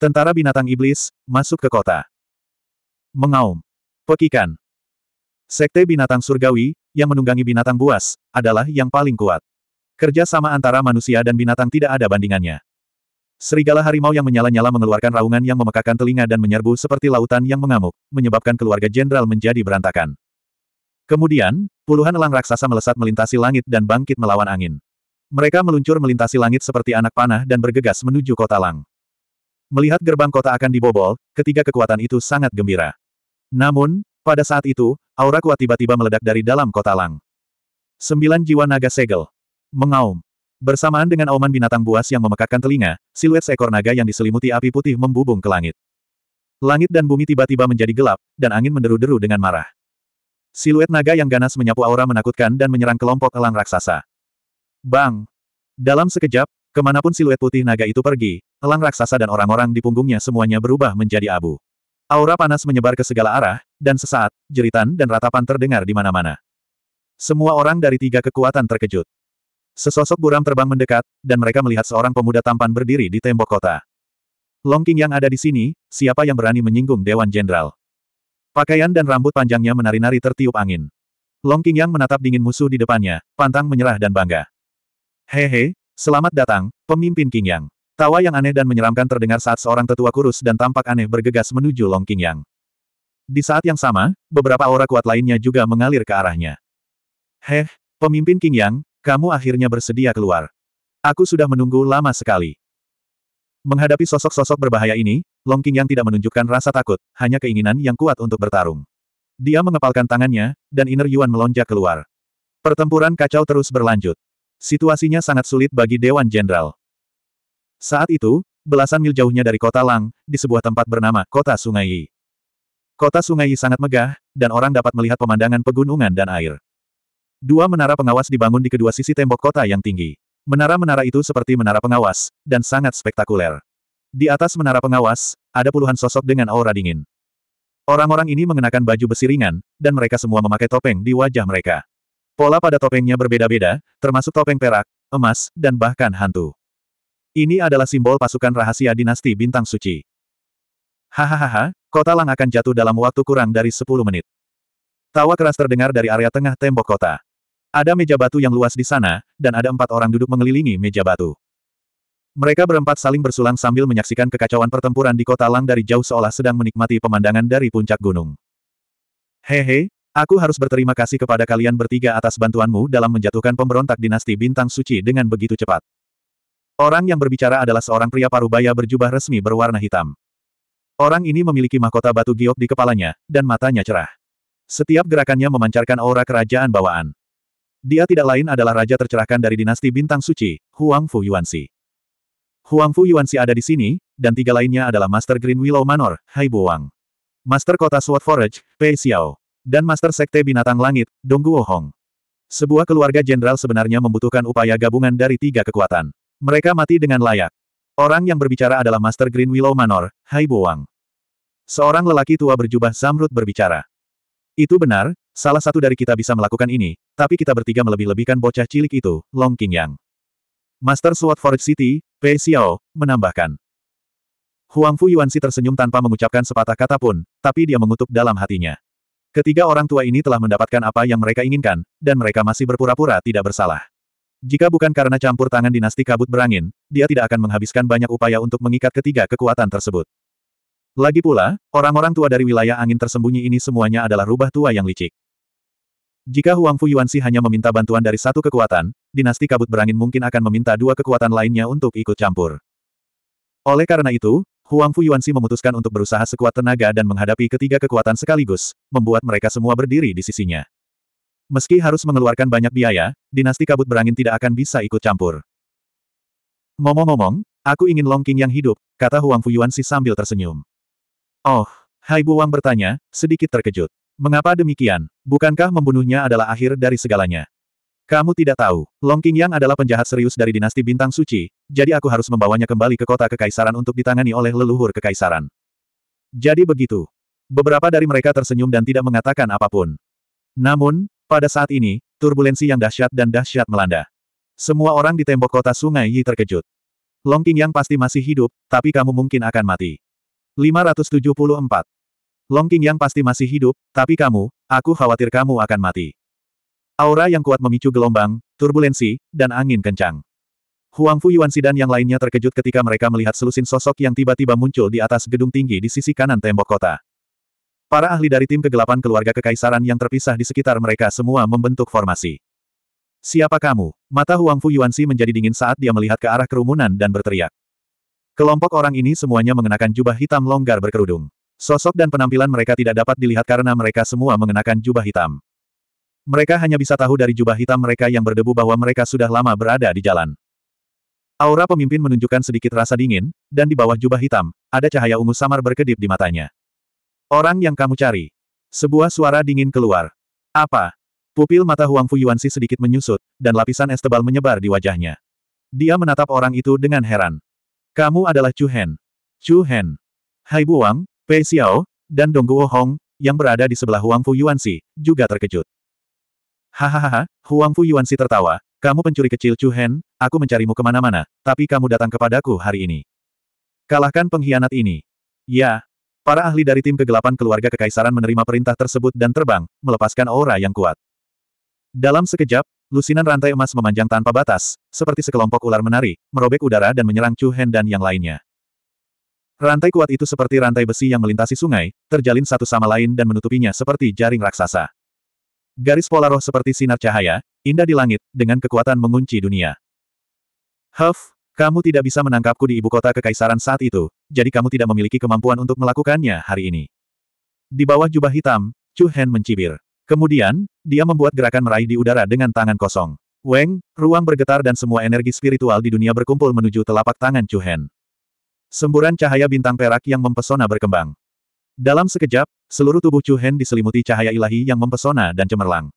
Tentara binatang iblis, masuk ke kota. Mengaum. Pekikan. Sekte binatang surgawi, yang menunggangi binatang buas, adalah yang paling kuat. Kerja sama antara manusia dan binatang tidak ada bandingannya. Serigala harimau yang menyala-nyala mengeluarkan raungan yang memekakan telinga dan menyerbu seperti lautan yang mengamuk, menyebabkan keluarga jenderal menjadi berantakan. Kemudian, puluhan elang raksasa melesat melintasi langit dan bangkit melawan angin. Mereka meluncur melintasi langit seperti anak panah dan bergegas menuju kota Lang. Melihat gerbang kota akan dibobol, ketiga kekuatan itu sangat gembira. Namun, pada saat itu, aura kuat tiba-tiba meledak dari dalam kota Lang. Sembilan jiwa naga segel. Mengaum. Bersamaan dengan auman binatang buas yang memekakkan telinga, siluet seekor naga yang diselimuti api putih membubung ke langit. Langit dan bumi tiba-tiba menjadi gelap, dan angin menderu-deru dengan marah. Siluet naga yang ganas menyapu aura menakutkan dan menyerang kelompok elang raksasa. Bang! Dalam sekejap, kemanapun siluet putih naga itu pergi, elang raksasa dan orang-orang di punggungnya semuanya berubah menjadi abu. Aura panas menyebar ke segala arah, dan sesaat, jeritan dan ratapan terdengar di mana-mana. Semua orang dari tiga kekuatan terkejut. Sesosok buram terbang mendekat, dan mereka melihat seorang pemuda tampan berdiri di tembok kota. Longking yang ada di sini, siapa yang berani menyinggung Dewan Jenderal? Pakaian dan rambut panjangnya menari-nari tertiup angin. Longking yang menatap dingin musuh di depannya, pantang menyerah dan bangga. Hehe, selamat datang, pemimpin King Yang. Tawa yang aneh dan menyeramkan terdengar saat seorang tetua kurus dan tampak aneh bergegas menuju Long Yang. Di saat yang sama, beberapa aura kuat lainnya juga mengalir ke arahnya. Heh, pemimpin King Yang, kamu akhirnya bersedia keluar. Aku sudah menunggu lama sekali. Menghadapi sosok-sosok berbahaya ini, Long Yang tidak menunjukkan rasa takut, hanya keinginan yang kuat untuk bertarung. Dia mengepalkan tangannya, dan Inner Yuan melonjak keluar. Pertempuran kacau terus berlanjut. Situasinya sangat sulit bagi Dewan Jenderal. Saat itu, belasan mil jauhnya dari kota Lang, di sebuah tempat bernama Kota Sungai Yi. Kota Sungai Yi sangat megah, dan orang dapat melihat pemandangan pegunungan dan air. Dua menara pengawas dibangun di kedua sisi tembok kota yang tinggi. Menara-menara itu seperti menara pengawas, dan sangat spektakuler. Di atas menara pengawas, ada puluhan sosok dengan aura dingin. Orang-orang ini mengenakan baju besi ringan, dan mereka semua memakai topeng di wajah mereka. Pola pada topengnya berbeda-beda, termasuk topeng perak, emas, dan bahkan hantu. Ini adalah simbol pasukan rahasia dinasti bintang suci. Hahaha, kota Lang akan jatuh dalam waktu kurang dari 10 menit. Tawa keras terdengar dari area tengah tembok kota. Ada meja batu yang luas di sana, dan ada empat orang duduk mengelilingi meja batu. Mereka berempat saling bersulang sambil menyaksikan kekacauan pertempuran di kota Lang dari jauh seolah sedang menikmati pemandangan dari puncak gunung. Hehe, aku harus berterima kasih kepada kalian bertiga atas bantuanmu dalam menjatuhkan pemberontak dinasti bintang suci dengan begitu cepat. Orang yang berbicara adalah seorang pria parubaya berjubah resmi berwarna hitam. Orang ini memiliki mahkota batu giok di kepalanya, dan matanya cerah. Setiap gerakannya memancarkan aura kerajaan bawaan. Dia tidak lain adalah raja tercerahkan dari dinasti bintang suci, Huang Fu Yuanxi. Huang Fu Yuanxi ada di sini, dan tiga lainnya adalah Master Green Willow Manor, Hai Buang. Master Kota Sword Forge, Pei Xiao. Dan Master Sekte Binatang Langit, Guo Hong. Sebuah keluarga jenderal sebenarnya membutuhkan upaya gabungan dari tiga kekuatan. Mereka mati dengan layak. Orang yang berbicara adalah Master Green Willow Manor, Hai Boang. Seorang lelaki tua berjubah zamrud berbicara. Itu benar, salah satu dari kita bisa melakukan ini, tapi kita bertiga melebih-lebihkan bocah cilik itu, Long King Yang. Master Sword Forest City, Pei Xiao, menambahkan. Huang Fu Yuan si tersenyum tanpa mengucapkan sepatah kata pun, tapi dia mengutuk dalam hatinya. Ketiga orang tua ini telah mendapatkan apa yang mereka inginkan, dan mereka masih berpura-pura tidak bersalah. Jika bukan karena campur tangan dinasti kabut berangin, dia tidak akan menghabiskan banyak upaya untuk mengikat ketiga kekuatan tersebut. Lagi pula, orang-orang tua dari wilayah angin tersembunyi ini semuanya adalah rubah tua yang licik. Jika Huang Fu Si hanya meminta bantuan dari satu kekuatan, dinasti kabut berangin mungkin akan meminta dua kekuatan lainnya untuk ikut campur. Oleh karena itu, Huang Fu Si memutuskan untuk berusaha sekuat tenaga dan menghadapi ketiga kekuatan sekaligus, membuat mereka semua berdiri di sisinya. Meski harus mengeluarkan banyak biaya, dinasti kabut berangin tidak akan bisa ikut campur. Ngomong-ngomong, aku ingin Long King yang hidup, kata Huang Fuyuan Si sambil tersenyum. Oh, Hai Wang bertanya, sedikit terkejut. Mengapa demikian? Bukankah membunuhnya adalah akhir dari segalanya? Kamu tidak tahu, Long King Yang adalah penjahat serius dari dinasti Bintang Suci, jadi aku harus membawanya kembali ke kota kekaisaran untuk ditangani oleh leluhur kekaisaran. Jadi begitu. Beberapa dari mereka tersenyum dan tidak mengatakan apapun. Namun, pada saat ini, turbulensi yang dahsyat dan dahsyat melanda. Semua orang di tembok kota Sungai Yi terkejut. Long King yang pasti masih hidup, tapi kamu mungkin akan mati. 574. Long King yang pasti masih hidup, tapi kamu, aku khawatir kamu akan mati. Aura yang kuat memicu gelombang, turbulensi, dan angin kencang. Huang Fu Yuan dan yang lainnya terkejut ketika mereka melihat selusin sosok yang tiba-tiba muncul di atas gedung tinggi di sisi kanan tembok kota. Para ahli dari tim kegelapan keluarga kekaisaran yang terpisah di sekitar mereka semua membentuk formasi. Siapa kamu? Mata Huang Fu Yuanxi menjadi dingin saat dia melihat ke arah kerumunan dan berteriak. Kelompok orang ini semuanya mengenakan jubah hitam longgar berkerudung. Sosok dan penampilan mereka tidak dapat dilihat karena mereka semua mengenakan jubah hitam. Mereka hanya bisa tahu dari jubah hitam mereka yang berdebu bahwa mereka sudah lama berada di jalan. Aura pemimpin menunjukkan sedikit rasa dingin, dan di bawah jubah hitam, ada cahaya ungu samar berkedip di matanya. Orang yang kamu cari. Sebuah suara dingin keluar. Apa? Pupil mata Huang Si sedikit menyusut, dan lapisan es tebal menyebar di wajahnya. Dia menatap orang itu dengan heran. Kamu adalah Chu Hen. Chu Hen. Hai Buang, Pei Xiao, dan Dong Guo Hong, yang berada di sebelah Huang Si, juga terkejut. Hahaha, Huang Si tertawa, kamu pencuri kecil Chu Hen, aku mencarimu kemana-mana, tapi kamu datang kepadaku hari ini. Kalahkan pengkhianat ini. Ya, Para ahli dari tim kegelapan keluarga kekaisaran menerima perintah tersebut dan terbang, melepaskan aura yang kuat. Dalam sekejap, lusinan rantai emas memanjang tanpa batas, seperti sekelompok ular menari, merobek udara dan menyerang Chu Hen dan yang lainnya. Rantai kuat itu seperti rantai besi yang melintasi sungai, terjalin satu sama lain dan menutupinya seperti jaring raksasa. Garis pola roh seperti sinar cahaya, indah di langit, dengan kekuatan mengunci dunia. Huff, kamu tidak bisa menangkapku di ibu kota kekaisaran saat itu, jadi kamu tidak memiliki kemampuan untuk melakukannya hari ini. Di bawah jubah hitam, Chu Hen mencibir. Kemudian, dia membuat gerakan meraih di udara dengan tangan kosong. Weng, ruang bergetar dan semua energi spiritual di dunia berkumpul menuju telapak tangan Chu Hen. Semburan cahaya bintang perak yang mempesona berkembang. Dalam sekejap, seluruh tubuh Chu Hen diselimuti cahaya ilahi yang mempesona dan cemerlang.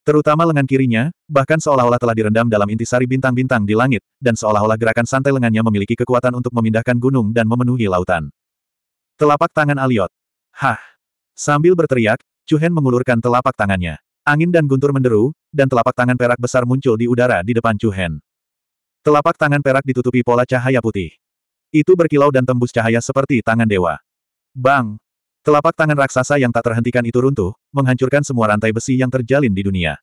Terutama lengan kirinya, bahkan seolah-olah telah direndam dalam intisari bintang-bintang di langit, dan seolah-olah gerakan santai lengannya memiliki kekuatan untuk memindahkan gunung dan memenuhi lautan. Telapak tangan Aliot. Hah! Sambil berteriak, Chuhen mengulurkan telapak tangannya. Angin dan guntur menderu, dan telapak tangan perak besar muncul di udara di depan Chuhen. Telapak tangan perak ditutupi pola cahaya putih. Itu berkilau dan tembus cahaya seperti tangan dewa. Bang! Telapak tangan raksasa yang tak terhentikan itu runtuh, menghancurkan semua rantai besi yang terjalin di dunia.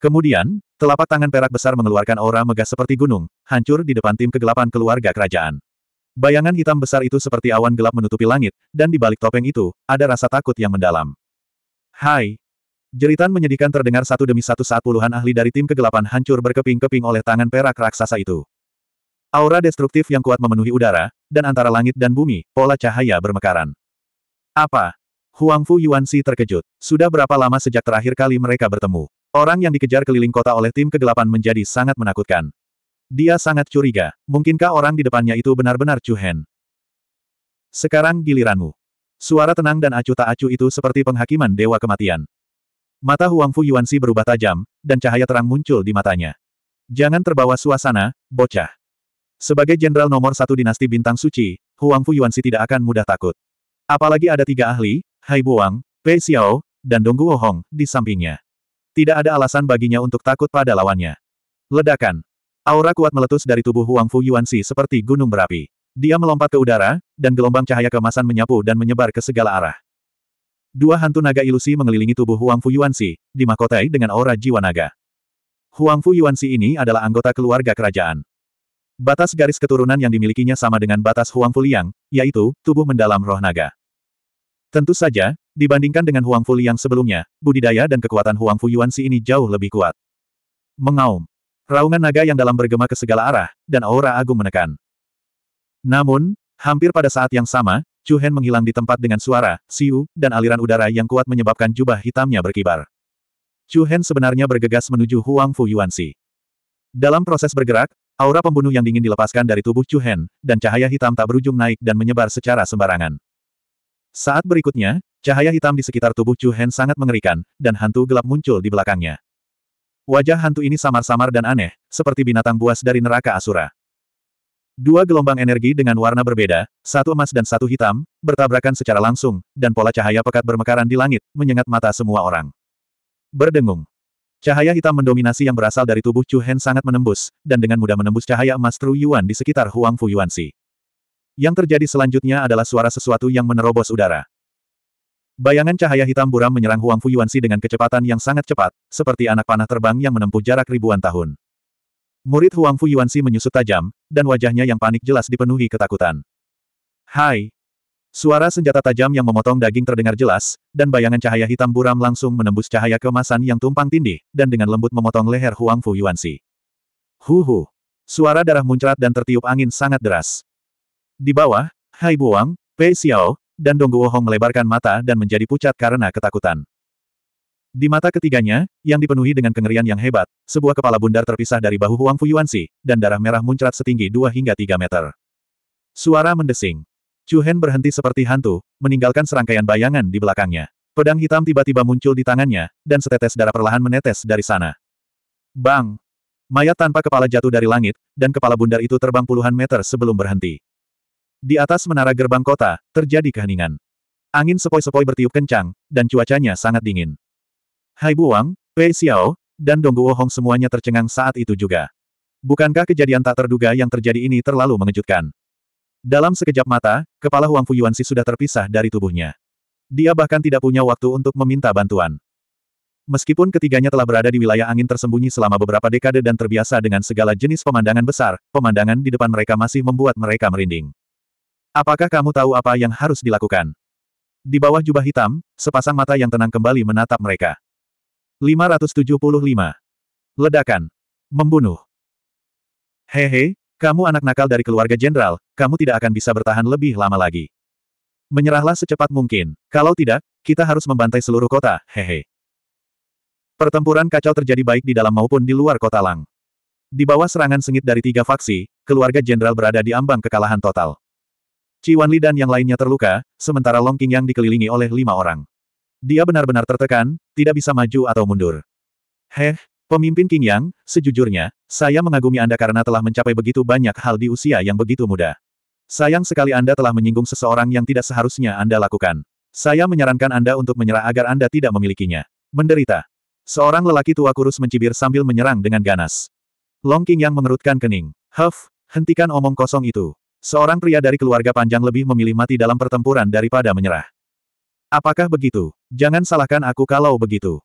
Kemudian, telapak tangan perak besar mengeluarkan aura megah seperti gunung, hancur di depan tim kegelapan keluarga kerajaan. Bayangan hitam besar itu seperti awan gelap menutupi langit, dan di balik topeng itu, ada rasa takut yang mendalam. Hai! Jeritan menyedihkan terdengar satu demi satu saat puluhan ahli dari tim kegelapan hancur berkeping-keping oleh tangan perak raksasa itu. Aura destruktif yang kuat memenuhi udara, dan antara langit dan bumi, pola cahaya bermekaran. Apa? Huang Fu Yuan Si terkejut. Sudah berapa lama sejak terakhir kali mereka bertemu? Orang yang dikejar keliling kota oleh tim kegelapan menjadi sangat menakutkan. Dia sangat curiga. Mungkinkah orang di depannya itu benar-benar Chu Hen? Sekarang giliranmu. Suara tenang dan acuh tak acuh itu seperti penghakiman dewa kematian. Mata Huang Fu Yuan Si berubah tajam, dan cahaya terang muncul di matanya. Jangan terbawa suasana, bocah. Sebagai jenderal nomor satu dinasti bintang suci, Huang Fu Yuan Si tidak akan mudah takut. Apalagi ada tiga ahli, Hai Buang, Pei Xiao, dan Dongguo Hong, di sampingnya. Tidak ada alasan baginya untuk takut pada lawannya. Ledakan. Aura kuat meletus dari tubuh Huang Fu Yuanxi seperti gunung berapi. Dia melompat ke udara, dan gelombang cahaya kemasan menyapu dan menyebar ke segala arah. Dua hantu naga ilusi mengelilingi tubuh Huang Fu Yuanxi, dimakotai dengan aura jiwa naga. Huang Fu Yuanxi ini adalah anggota keluarga kerajaan. Batas garis keturunan yang dimilikinya sama dengan batas Huang Fu Liang, yaitu tubuh mendalam roh naga. Tentu saja, dibandingkan dengan Huang Fu yang sebelumnya, budidaya dan kekuatan Huang Fu Yuan Si ini jauh lebih kuat. Mengaum. Raungan naga yang dalam bergema ke segala arah, dan aura agung menekan. Namun, hampir pada saat yang sama, Chu Hen menghilang di tempat dengan suara, siu, dan aliran udara yang kuat menyebabkan jubah hitamnya berkibar. Chu Hen sebenarnya bergegas menuju Huang Fu Si. Dalam proses bergerak, aura pembunuh yang dingin dilepaskan dari tubuh Chu Hen, dan cahaya hitam tak berujung naik dan menyebar secara sembarangan. Saat berikutnya, cahaya hitam di sekitar tubuh Chu Hen sangat mengerikan, dan hantu gelap muncul di belakangnya. Wajah hantu ini samar-samar dan aneh, seperti binatang buas dari neraka Asura. Dua gelombang energi dengan warna berbeda, satu emas dan satu hitam, bertabrakan secara langsung, dan pola cahaya pekat bermekaran di langit, menyengat mata semua orang. Berdengung. Cahaya hitam mendominasi yang berasal dari tubuh Chu Hen sangat menembus, dan dengan mudah menembus cahaya emas Tru Yuan di sekitar Huang Fu Yuanxi. Yang terjadi selanjutnya adalah suara sesuatu yang menerobos udara. Bayangan cahaya hitam buram menyerang Huang Fu Fuyuansi dengan kecepatan yang sangat cepat, seperti anak panah terbang yang menempuh jarak ribuan tahun. Murid Huang Fu Fuyuansi menyusut tajam, dan wajahnya yang panik jelas dipenuhi ketakutan. Hai! Suara senjata tajam yang memotong daging terdengar jelas, dan bayangan cahaya hitam buram langsung menembus cahaya kemasan yang tumpang tindih, dan dengan lembut memotong leher Huang Fu Hu Huhu! Suara darah muncrat dan tertiup angin sangat deras. Di bawah, Hai Buang, Pei Xiao, dan Dong Guohong melebarkan mata dan menjadi pucat karena ketakutan. Di mata ketiganya, yang dipenuhi dengan kengerian yang hebat, sebuah kepala bundar terpisah dari bahu Huang Fuyuansi, dan darah merah muncrat setinggi 2 hingga 3 meter. Suara mendesing. Chu Hen berhenti seperti hantu, meninggalkan serangkaian bayangan di belakangnya. Pedang hitam tiba-tiba muncul di tangannya, dan setetes darah perlahan menetes dari sana. Bang! Mayat tanpa kepala jatuh dari langit, dan kepala bundar itu terbang puluhan meter sebelum berhenti. Di atas menara gerbang kota, terjadi keheningan. Angin sepoi-sepoi bertiup kencang, dan cuacanya sangat dingin. Hai Buang, Pei Xiao, dan Dongguo Hong semuanya tercengang saat itu juga. Bukankah kejadian tak terduga yang terjadi ini terlalu mengejutkan? Dalam sekejap mata, kepala Huang si sudah terpisah dari tubuhnya. Dia bahkan tidak punya waktu untuk meminta bantuan. Meskipun ketiganya telah berada di wilayah angin tersembunyi selama beberapa dekade dan terbiasa dengan segala jenis pemandangan besar, pemandangan di depan mereka masih membuat mereka merinding. Apakah kamu tahu apa yang harus dilakukan? Di bawah jubah hitam, sepasang mata yang tenang kembali menatap mereka. 575. Ledakan. Membunuh. Hehe, kamu anak nakal dari keluarga jenderal, kamu tidak akan bisa bertahan lebih lama lagi. Menyerahlah secepat mungkin. Kalau tidak, kita harus membantai seluruh kota, hehe. Pertempuran kacau terjadi baik di dalam maupun di luar kota Lang. Di bawah serangan sengit dari tiga faksi, keluarga jenderal berada di ambang kekalahan total. Ci Wanli dan yang lainnya terluka, sementara Long Qing yang dikelilingi oleh lima orang. Dia benar-benar tertekan, tidak bisa maju atau mundur. Heh, pemimpin King Yang, sejujurnya, saya mengagumi Anda karena telah mencapai begitu banyak hal di usia yang begitu muda. Sayang sekali Anda telah menyinggung seseorang yang tidak seharusnya Anda lakukan. Saya menyarankan Anda untuk menyerah agar Anda tidak memilikinya. Menderita. Seorang lelaki tua kurus mencibir sambil menyerang dengan ganas. Long King Yang mengerutkan kening. Huff, hentikan omong kosong itu. Seorang pria dari keluarga panjang lebih memilih mati dalam pertempuran daripada menyerah. Apakah begitu? Jangan salahkan aku kalau begitu.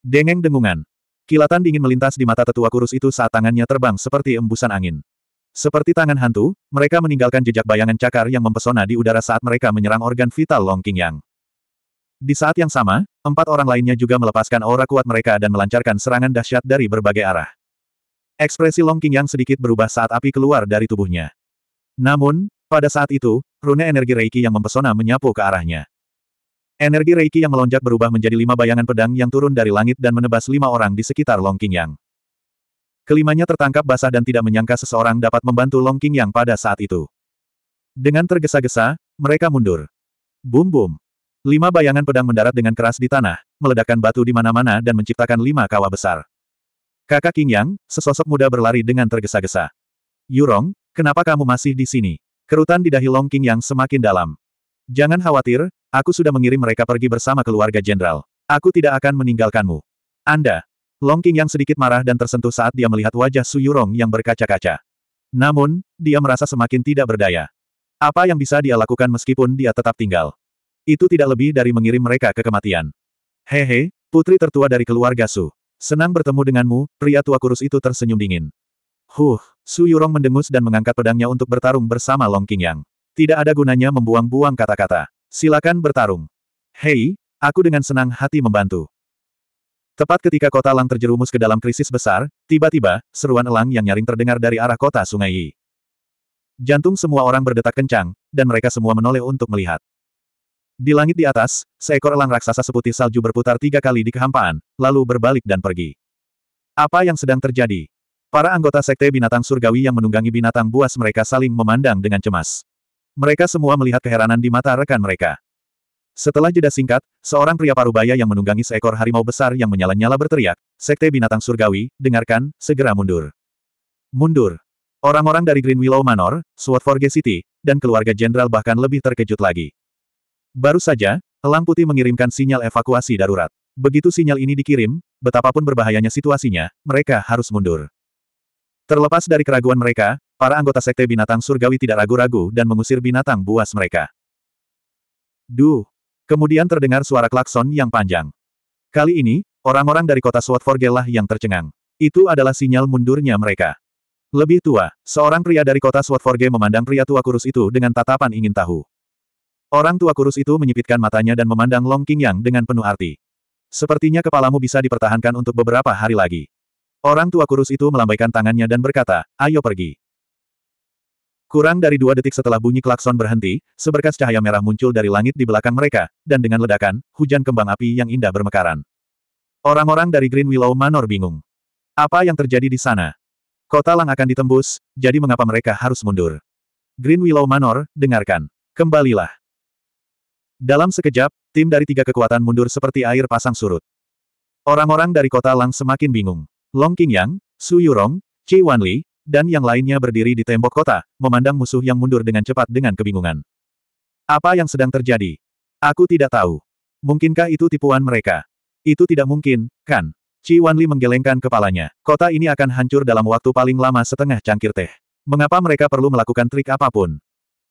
Dengeng dengungan. Kilatan dingin melintas di mata tetua kurus itu saat tangannya terbang seperti embusan angin. Seperti tangan hantu, mereka meninggalkan jejak bayangan cakar yang mempesona di udara saat mereka menyerang organ vital Long King Yang. Di saat yang sama, empat orang lainnya juga melepaskan aura kuat mereka dan melancarkan serangan dahsyat dari berbagai arah. Ekspresi Long King Yang sedikit berubah saat api keluar dari tubuhnya. Namun, pada saat itu, rune energi Reiki yang mempesona menyapu ke arahnya. Energi Reiki yang melonjak berubah menjadi lima bayangan pedang yang turun dari langit dan menebas lima orang di sekitar Long Yang. Kelimanya tertangkap basah dan tidak menyangka seseorang dapat membantu Long Yang pada saat itu. Dengan tergesa-gesa, mereka mundur. Bum bum. Lima bayangan pedang mendarat dengan keras di tanah, meledakkan batu di mana-mana dan menciptakan lima kawah besar. Kakak King Yang, sesosok muda berlari dengan tergesa-gesa. Yurong, Kenapa kamu masih di sini? Kerutan di dahi Long King yang semakin dalam. Jangan khawatir, aku sudah mengirim mereka pergi bersama keluarga jenderal. Aku tidak akan meninggalkanmu. Anda. Long King yang sedikit marah dan tersentuh saat dia melihat wajah Su Yurong yang berkaca-kaca. Namun, dia merasa semakin tidak berdaya. Apa yang bisa dia lakukan meskipun dia tetap tinggal? Itu tidak lebih dari mengirim mereka ke kematian. Hehe, putri tertua dari keluarga Su. Senang bertemu denganmu, pria tua kurus itu tersenyum dingin. Huh, Su Yurong mendengus dan mengangkat pedangnya untuk bertarung bersama Long Qingyang. Tidak ada gunanya membuang-buang kata-kata. Silakan bertarung. Hei, aku dengan senang hati membantu. Tepat ketika kota Lang terjerumus ke dalam krisis besar, tiba-tiba, seruan elang yang nyaring terdengar dari arah kota Sungai Yi. Jantung semua orang berdetak kencang, dan mereka semua menoleh untuk melihat. Di langit di atas, seekor elang raksasa seputih salju berputar tiga kali di kehampaan, lalu berbalik dan pergi. Apa yang sedang terjadi? Para anggota sekte binatang surgawi yang menunggangi binatang buas mereka saling memandang dengan cemas. Mereka semua melihat keheranan di mata rekan mereka. Setelah jeda singkat, seorang pria parubaya yang menunggangi seekor harimau besar yang menyala-nyala berteriak, Sekte Binatang Surgawi, dengarkan, segera mundur. Mundur. Orang-orang dari Green Willow Manor, Sword Forge City, dan keluarga jenderal bahkan lebih terkejut lagi. Baru saja, Elang Putih mengirimkan sinyal evakuasi darurat. Begitu sinyal ini dikirim, betapapun berbahayanya situasinya, mereka harus mundur. Terlepas dari keraguan mereka, para anggota Sekte Binatang Surgawi tidak ragu-ragu dan mengusir binatang buas mereka. Du. Kemudian terdengar suara klakson yang panjang. Kali ini, orang-orang dari kota Swordforge lah yang tercengang. Itu adalah sinyal mundurnya mereka. Lebih tua, seorang pria dari kota Swordforge memandang pria tua kurus itu dengan tatapan ingin tahu. Orang tua kurus itu menyipitkan matanya dan memandang Long King Yang dengan penuh arti. Sepertinya kepalamu bisa dipertahankan untuk beberapa hari lagi. Orang tua kurus itu melambaikan tangannya dan berkata, ayo pergi. Kurang dari dua detik setelah bunyi klakson berhenti, seberkas cahaya merah muncul dari langit di belakang mereka, dan dengan ledakan, hujan kembang api yang indah bermekaran. Orang-orang dari Green Willow Manor bingung. Apa yang terjadi di sana? Kota Lang akan ditembus, jadi mengapa mereka harus mundur? Green Willow Manor, dengarkan. Kembalilah. Dalam sekejap, tim dari tiga kekuatan mundur seperti air pasang surut. Orang-orang dari kota Lang semakin bingung. Long Qingyang, Su Yurong, Qi Wanli, dan yang lainnya berdiri di tembok kota, memandang musuh yang mundur dengan cepat dengan kebingungan. Apa yang sedang terjadi? Aku tidak tahu. Mungkinkah itu tipuan mereka? Itu tidak mungkin, kan? Qi Wanli menggelengkan kepalanya. Kota ini akan hancur dalam waktu paling lama setengah cangkir teh. Mengapa mereka perlu melakukan trik apapun?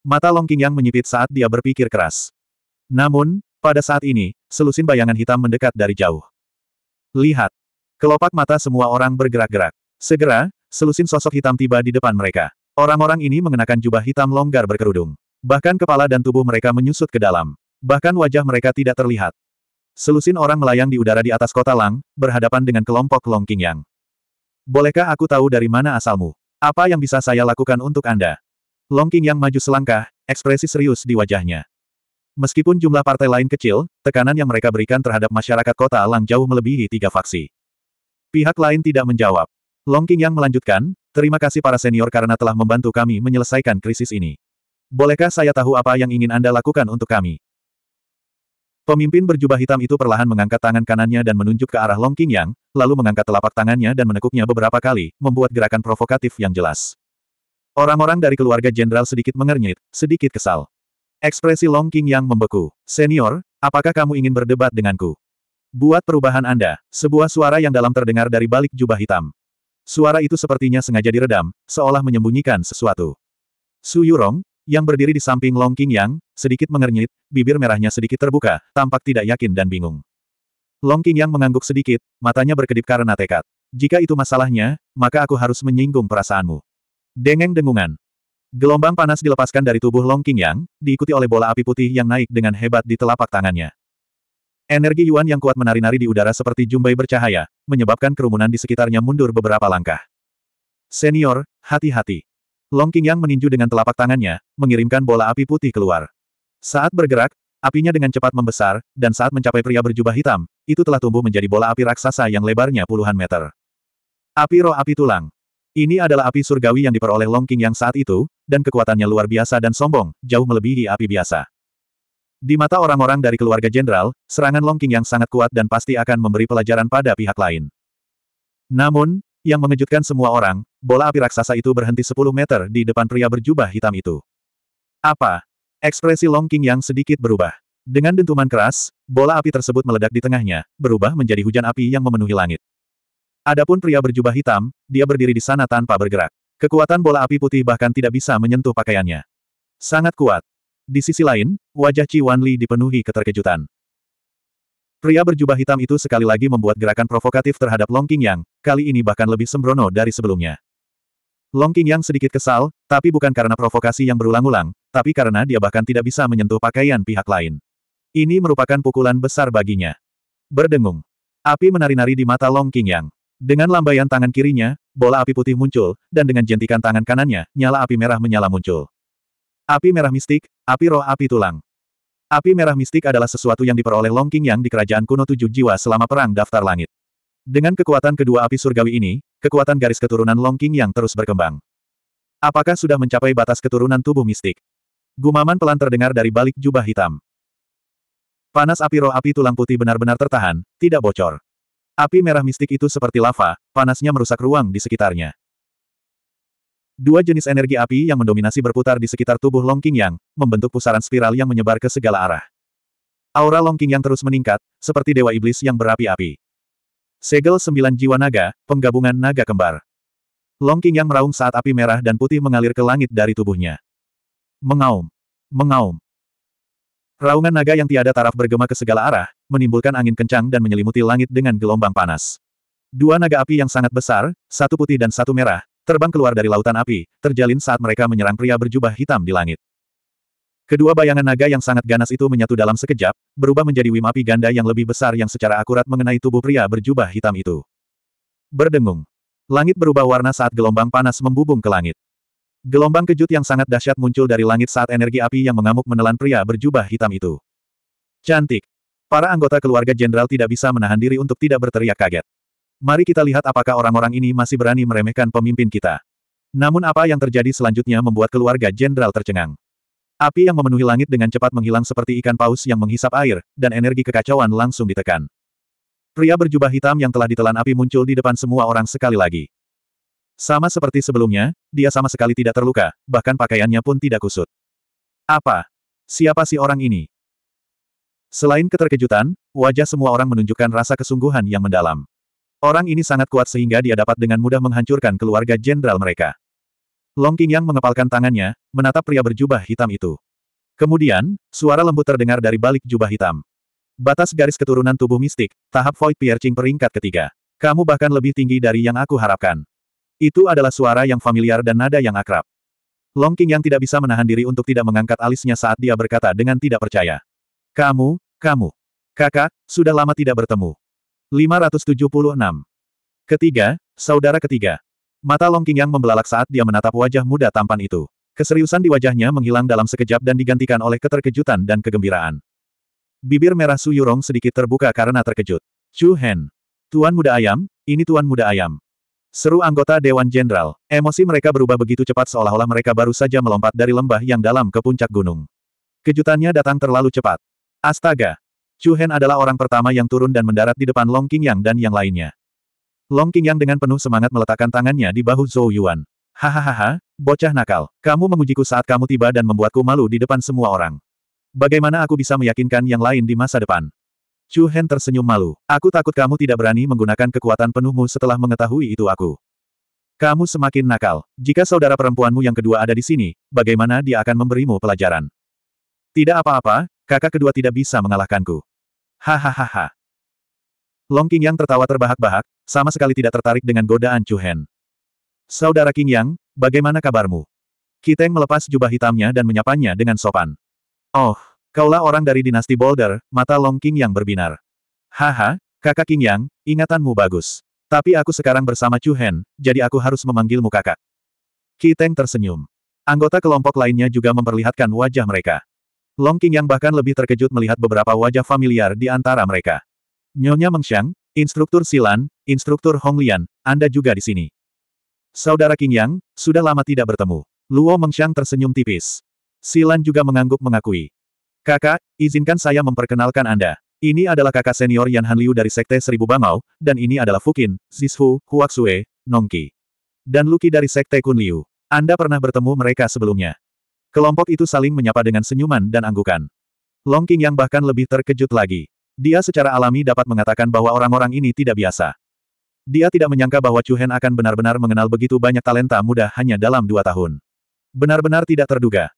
Mata Long Qingyang menyipit saat dia berpikir keras. Namun, pada saat ini, selusin bayangan hitam mendekat dari jauh. Lihat, Kelopak mata semua orang bergerak-gerak. Segera, selusin sosok hitam tiba di depan mereka. Orang-orang ini mengenakan jubah hitam longgar berkerudung. Bahkan kepala dan tubuh mereka menyusut ke dalam. Bahkan wajah mereka tidak terlihat. Selusin orang melayang di udara di atas kota Lang, berhadapan dengan kelompok Long King Yang. Bolehkah aku tahu dari mana asalmu? Apa yang bisa saya lakukan untuk Anda? Long King Yang maju selangkah, ekspresi serius di wajahnya. Meskipun jumlah partai lain kecil, tekanan yang mereka berikan terhadap masyarakat kota Lang jauh melebihi tiga faksi. Pihak lain tidak menjawab. Long King yang melanjutkan, terima kasih para senior karena telah membantu kami menyelesaikan krisis ini. Bolehkah saya tahu apa yang ingin Anda lakukan untuk kami? Pemimpin berjubah hitam itu perlahan mengangkat tangan kanannya dan menunjuk ke arah Long King Yang, lalu mengangkat telapak tangannya dan menekuknya beberapa kali, membuat gerakan provokatif yang jelas. Orang-orang dari keluarga jenderal sedikit mengernyit, sedikit kesal. Ekspresi Long King Yang membeku. Senior, apakah kamu ingin berdebat denganku? Buat perubahan Anda, sebuah suara yang dalam terdengar dari balik jubah hitam. Suara itu sepertinya sengaja diredam, seolah menyembunyikan sesuatu. Su Yurong, yang berdiri di samping Long King Yang, sedikit mengernyit, bibir merahnya sedikit terbuka, tampak tidak yakin dan bingung. Long King Yang mengangguk sedikit, matanya berkedip karena tekad. Jika itu masalahnya, maka aku harus menyinggung perasaanmu. Dengeng dengungan. Gelombang panas dilepaskan dari tubuh Long King Yang, diikuti oleh bola api putih yang naik dengan hebat di telapak tangannya. Energi Yuan yang kuat menari-nari di udara seperti jumbai bercahaya, menyebabkan kerumunan di sekitarnya mundur beberapa langkah. Senior, hati-hati. Long Yang meninju dengan telapak tangannya, mengirimkan bola api putih keluar. Saat bergerak, apinya dengan cepat membesar, dan saat mencapai pria berjubah hitam, itu telah tumbuh menjadi bola api raksasa yang lebarnya puluhan meter. Api roh api tulang. Ini adalah api surgawi yang diperoleh Long King yang saat itu, dan kekuatannya luar biasa dan sombong, jauh melebihi api biasa. Di mata orang-orang dari keluarga jenderal, serangan Long King yang sangat kuat dan pasti akan memberi pelajaran pada pihak lain. Namun, yang mengejutkan semua orang, bola api raksasa itu berhenti 10 meter di depan pria berjubah hitam itu. Apa? Ekspresi Long King yang sedikit berubah. Dengan dentuman keras, bola api tersebut meledak di tengahnya, berubah menjadi hujan api yang memenuhi langit. Adapun pria berjubah hitam, dia berdiri di sana tanpa bergerak. Kekuatan bola api putih bahkan tidak bisa menyentuh pakaiannya. Sangat kuat. Di sisi lain, wajah Qi Wanli dipenuhi keterkejutan. Pria berjubah hitam itu sekali lagi membuat gerakan provokatif terhadap Long King Yang, kali ini bahkan lebih sembrono dari sebelumnya. Long King Yang sedikit kesal, tapi bukan karena provokasi yang berulang-ulang, tapi karena dia bahkan tidak bisa menyentuh pakaian pihak lain. Ini merupakan pukulan besar baginya. Berdengung. Api menari-nari di mata Long King Yang. Dengan lambaian tangan kirinya, bola api putih muncul, dan dengan jentikan tangan kanannya, nyala api merah menyala muncul. Api merah mistik, api roh api tulang. Api merah mistik adalah sesuatu yang diperoleh Long King Yang di kerajaan kuno tujuh jiwa selama perang daftar langit. Dengan kekuatan kedua api surgawi ini, kekuatan garis keturunan Long King Yang terus berkembang. Apakah sudah mencapai batas keturunan tubuh mistik? Gumaman pelan terdengar dari balik jubah hitam. Panas api roh api tulang putih benar-benar tertahan, tidak bocor. Api merah mistik itu seperti lava, panasnya merusak ruang di sekitarnya. Dua jenis energi api yang mendominasi berputar di sekitar tubuh Long King Yang, membentuk pusaran spiral yang menyebar ke segala arah. Aura Long King Yang terus meningkat, seperti dewa iblis yang berapi-api. Segel sembilan jiwa naga, penggabungan naga kembar. Long King Yang meraung saat api merah dan putih mengalir ke langit dari tubuhnya. Mengaum. Mengaum. Raungan naga yang tiada taraf bergema ke segala arah, menimbulkan angin kencang dan menyelimuti langit dengan gelombang panas. Dua naga api yang sangat besar, satu putih dan satu merah, terbang keluar dari lautan api, terjalin saat mereka menyerang pria berjubah hitam di langit. Kedua bayangan naga yang sangat ganas itu menyatu dalam sekejap, berubah menjadi wimapi ganda yang lebih besar yang secara akurat mengenai tubuh pria berjubah hitam itu. Berdengung. Langit berubah warna saat gelombang panas membubung ke langit. Gelombang kejut yang sangat dahsyat muncul dari langit saat energi api yang mengamuk menelan pria berjubah hitam itu. Cantik. Para anggota keluarga jenderal tidak bisa menahan diri untuk tidak berteriak kaget. Mari kita lihat apakah orang-orang ini masih berani meremehkan pemimpin kita. Namun apa yang terjadi selanjutnya membuat keluarga jenderal tercengang. Api yang memenuhi langit dengan cepat menghilang seperti ikan paus yang menghisap air, dan energi kekacauan langsung ditekan. Pria berjubah hitam yang telah ditelan api muncul di depan semua orang sekali lagi. Sama seperti sebelumnya, dia sama sekali tidak terluka, bahkan pakaiannya pun tidak kusut. Apa? Siapa si orang ini? Selain keterkejutan, wajah semua orang menunjukkan rasa kesungguhan yang mendalam. Orang ini sangat kuat sehingga dia dapat dengan mudah menghancurkan keluarga jenderal mereka. Long Yang mengepalkan tangannya, menatap pria berjubah hitam itu. Kemudian, suara lembut terdengar dari balik jubah hitam. Batas garis keturunan tubuh mistik, tahap Void Piercing peringkat ketiga. Kamu bahkan lebih tinggi dari yang aku harapkan. Itu adalah suara yang familiar dan nada yang akrab. Long King yang tidak bisa menahan diri untuk tidak mengangkat alisnya saat dia berkata dengan tidak percaya. Kamu, kamu. Kakak, sudah lama tidak bertemu. 576. Ketiga, saudara ketiga. Mata Long Qingyang membelalak saat dia menatap wajah muda tampan itu. Keseriusan di wajahnya menghilang dalam sekejap dan digantikan oleh keterkejutan dan kegembiraan. Bibir merah Su Yurong sedikit terbuka karena terkejut. Chu Hen. Tuan muda ayam, ini tuan muda ayam. Seru anggota Dewan Jenderal. Emosi mereka berubah begitu cepat seolah-olah mereka baru saja melompat dari lembah yang dalam ke puncak gunung. Kejutannya datang terlalu cepat. Astaga, Chu Hen adalah orang pertama yang turun dan mendarat di depan Long Qingyang dan yang lainnya. Long Qingyang dengan penuh semangat meletakkan tangannya di bahu Zhou Yuan. Hahaha, bocah nakal. Kamu mengujiku saat kamu tiba dan membuatku malu di depan semua orang. Bagaimana aku bisa meyakinkan yang lain di masa depan? Chu Hen tersenyum malu. Aku takut kamu tidak berani menggunakan kekuatan penuhmu setelah mengetahui itu aku. Kamu semakin nakal. Jika saudara perempuanmu yang kedua ada di sini, bagaimana dia akan memberimu pelajaran? Tidak apa-apa, Kakak kedua tidak bisa mengalahkanku. Hahaha. Long King Yang tertawa terbahak-bahak, sama sekali tidak tertarik dengan godaan Chu Hen. Saudara King Yang, bagaimana kabarmu? Kiteng melepas jubah hitamnya dan menyapanya dengan sopan. Oh, kaulah orang dari dinasti Boulder, mata Long King Yang berbinar. Haha, kakak King Yang, ingatanmu bagus. Tapi aku sekarang bersama Chu Hen, jadi aku harus memanggilmu kakak. Kiteng tersenyum. Anggota kelompok lainnya juga memperlihatkan wajah mereka. Long King yang bahkan lebih terkejut melihat beberapa wajah familiar di antara mereka. Nyonya Mengxiang, Instruktur Silan, Instruktur Honglian, Anda juga di sini. Saudara King Yang, sudah lama tidak bertemu. Luo Mengxiang tersenyum tipis. Silan juga mengangguk mengakui. Kakak, izinkan saya memperkenalkan Anda. Ini adalah kakak senior Yan Hanliu dari Sekte Seribu Bangau, dan ini adalah Fukin, Zishu, Huaxue, Nongki. Dan Luki dari Sekte Kunliu. Anda pernah bertemu mereka sebelumnya. Kelompok itu saling menyapa dengan senyuman dan anggukan. Long King yang bahkan lebih terkejut lagi. Dia secara alami dapat mengatakan bahwa orang-orang ini tidak biasa. Dia tidak menyangka bahwa Chu Hen akan benar-benar mengenal begitu banyak talenta muda hanya dalam dua tahun. Benar-benar tidak terduga.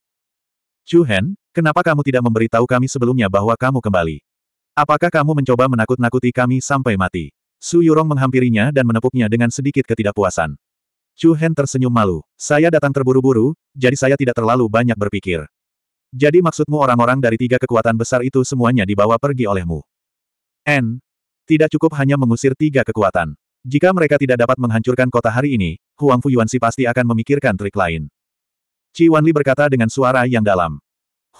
Chu Hen, kenapa kamu tidak memberitahu kami sebelumnya bahwa kamu kembali? Apakah kamu mencoba menakut-nakuti kami sampai mati? Su Yurong menghampirinya dan menepuknya dengan sedikit ketidakpuasan. Chu Hen tersenyum malu. Saya datang terburu-buru, jadi saya tidak terlalu banyak berpikir. Jadi maksudmu orang-orang dari tiga kekuatan besar itu semuanya dibawa pergi olehmu? N. Tidak cukup hanya mengusir tiga kekuatan. Jika mereka tidak dapat menghancurkan kota hari ini, Huang Fu Yuan Si pasti akan memikirkan trik lain. Ci Wanli berkata dengan suara yang dalam.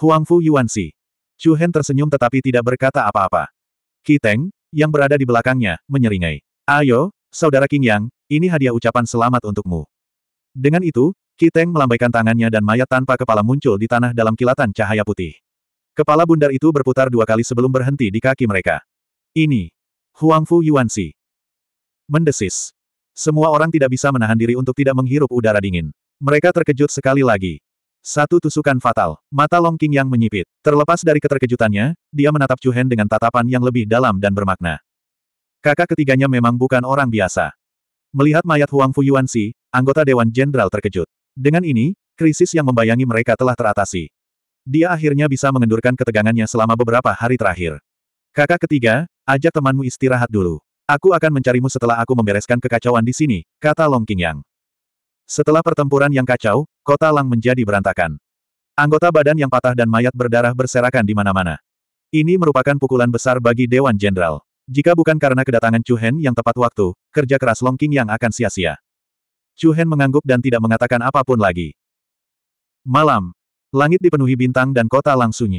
Huang Fu Yuan Si. Chu Hen tersenyum tetapi tidak berkata apa-apa. Kiteng, yang berada di belakangnya, menyeringai. Ayo, Saudara King Yang, ini hadiah ucapan selamat untukmu. Dengan itu, Kiteng melambaikan tangannya dan mayat tanpa kepala muncul di tanah dalam kilatan cahaya putih. Kepala bundar itu berputar dua kali sebelum berhenti di kaki mereka. Ini. Huangfu Yuanxi. Mendesis. Semua orang tidak bisa menahan diri untuk tidak menghirup udara dingin. Mereka terkejut sekali lagi. Satu tusukan fatal. Mata Long King yang menyipit. Terlepas dari keterkejutannya, dia menatap Chu Hen dengan tatapan yang lebih dalam dan bermakna. Kakak ketiganya memang bukan orang biasa. Melihat mayat Huang Fu Si, anggota Dewan Jenderal terkejut. Dengan ini, krisis yang membayangi mereka telah teratasi. Dia akhirnya bisa mengendurkan ketegangannya selama beberapa hari terakhir. Kakak ketiga, ajak temanmu istirahat dulu. Aku akan mencarimu setelah aku membereskan kekacauan di sini, kata Long Qingyang. Setelah pertempuran yang kacau, kota Lang menjadi berantakan. Anggota badan yang patah dan mayat berdarah berserakan di mana-mana. Ini merupakan pukulan besar bagi Dewan Jenderal. Jika bukan karena kedatangan Chu Hen yang tepat waktu, kerja keras Long King yang akan sia-sia. Chu Hen mengangguk dan tidak mengatakan apapun lagi. Malam. Langit dipenuhi bintang dan kota langsung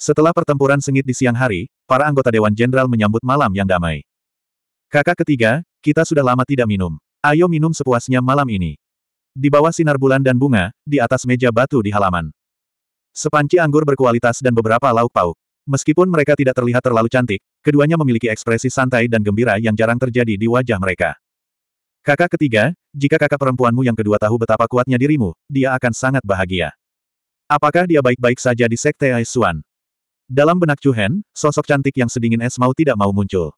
Setelah pertempuran sengit di siang hari, para anggota Dewan Jenderal menyambut malam yang damai. Kakak ketiga, kita sudah lama tidak minum. Ayo minum sepuasnya malam ini. Di bawah sinar bulan dan bunga, di atas meja batu di halaman. Sepanci anggur berkualitas dan beberapa lauk pauk. Meskipun mereka tidak terlihat terlalu cantik, keduanya memiliki ekspresi santai dan gembira yang jarang terjadi di wajah mereka. Kakak ketiga, jika kakak perempuanmu yang kedua tahu betapa kuatnya dirimu, dia akan sangat bahagia. Apakah dia baik-baik saja di Sekte Aesuan? Dalam benak Chuhen, sosok cantik yang sedingin es mau tidak mau muncul.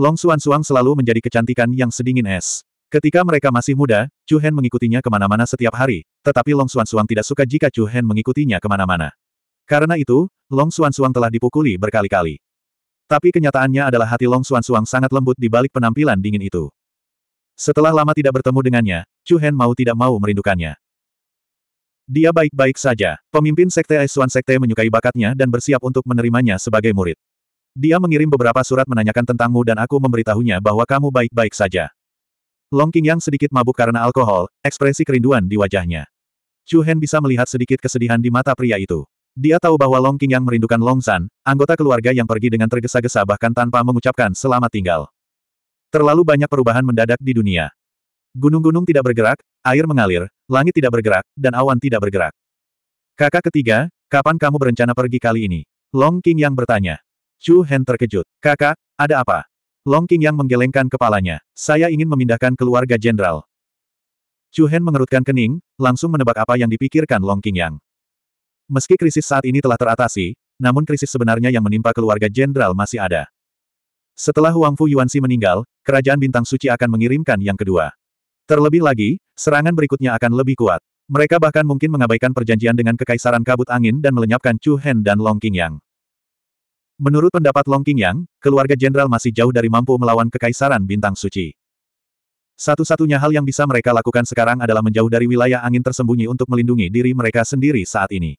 Long Suan Suang selalu menjadi kecantikan yang sedingin es. Ketika mereka masih muda, Chuhen mengikutinya kemana-mana setiap hari, tetapi Long Suan Suang tidak suka jika Chuhen mengikutinya kemana-mana. Karena itu, Long Xuan Suang telah dipukuli berkali-kali. Tapi kenyataannya adalah hati Long Xuan Suang sangat lembut di balik penampilan dingin itu. Setelah lama tidak bertemu dengannya, Chu Hen mau tidak mau merindukannya. Dia baik-baik saja. Pemimpin Sekte Aisuan Sekte menyukai bakatnya dan bersiap untuk menerimanya sebagai murid. Dia mengirim beberapa surat menanyakan tentangmu dan aku memberitahunya bahwa kamu baik-baik saja. Long King yang sedikit mabuk karena alkohol, ekspresi kerinduan di wajahnya. Chu Hen bisa melihat sedikit kesedihan di mata pria itu. Dia tahu bahwa Long King yang merindukan Long San, anggota keluarga yang pergi dengan tergesa-gesa bahkan tanpa mengucapkan selamat tinggal. Terlalu banyak perubahan mendadak di dunia. Gunung-gunung tidak bergerak, air mengalir, langit tidak bergerak, dan awan tidak bergerak. Kakak ketiga, kapan kamu berencana pergi kali ini? Long King yang bertanya. Chu Hen terkejut. Kakak, ada apa? Long King yang menggelengkan kepalanya. Saya ingin memindahkan keluarga jenderal. Chu Hen mengerutkan kening, langsung menebak apa yang dipikirkan Long King Yang. Meski krisis saat ini telah teratasi, namun krisis sebenarnya yang menimpa keluarga jenderal masih ada. Setelah Huang Fu Yuanxi meninggal, kerajaan bintang suci akan mengirimkan yang kedua. Terlebih lagi, serangan berikutnya akan lebih kuat. Mereka bahkan mungkin mengabaikan perjanjian dengan Kekaisaran Kabut Angin dan melenyapkan Chu Hen dan Long Qingyang. Menurut pendapat Long Qingyang, keluarga jenderal masih jauh dari mampu melawan Kekaisaran Bintang Suci. Satu-satunya hal yang bisa mereka lakukan sekarang adalah menjauh dari wilayah angin tersembunyi untuk melindungi diri mereka sendiri saat ini.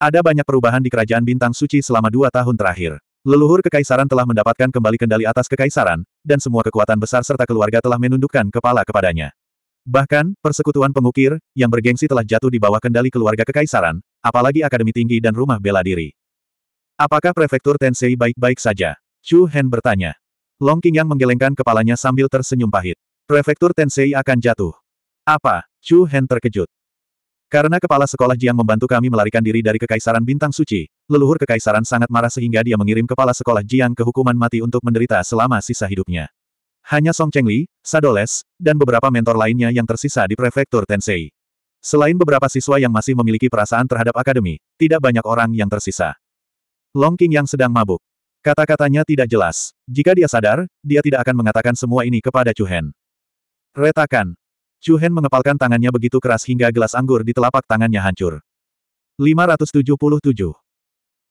Ada banyak perubahan di kerajaan bintang suci selama dua tahun terakhir. Leluhur kekaisaran telah mendapatkan kembali kendali atas kekaisaran, dan semua kekuatan besar serta keluarga telah menundukkan kepala kepadanya. Bahkan, persekutuan pengukir, yang bergengsi telah jatuh di bawah kendali keluarga kekaisaran, apalagi akademi tinggi dan rumah bela diri. Apakah prefektur Tensei baik-baik saja? Chu Hen bertanya. Long King yang menggelengkan kepalanya sambil tersenyum pahit. Prefektur Tensei akan jatuh. Apa? Chu Hen terkejut. Karena kepala sekolah Jiang membantu kami melarikan diri dari Kekaisaran Bintang Suci, leluhur Kekaisaran sangat marah sehingga dia mengirim kepala sekolah Jiang ke hukuman mati untuk menderita selama sisa hidupnya. Hanya Song Chengli, Sadoles, dan beberapa mentor lainnya yang tersisa di prefektur Tensei. Selain beberapa siswa yang masih memiliki perasaan terhadap akademi, tidak banyak orang yang tersisa. Long King yang sedang mabuk. Kata-katanya tidak jelas. Jika dia sadar, dia tidak akan mengatakan semua ini kepada Chu Hen. Retakan. Chu Hen mengepalkan tangannya begitu keras hingga gelas anggur di telapak tangannya hancur. 577.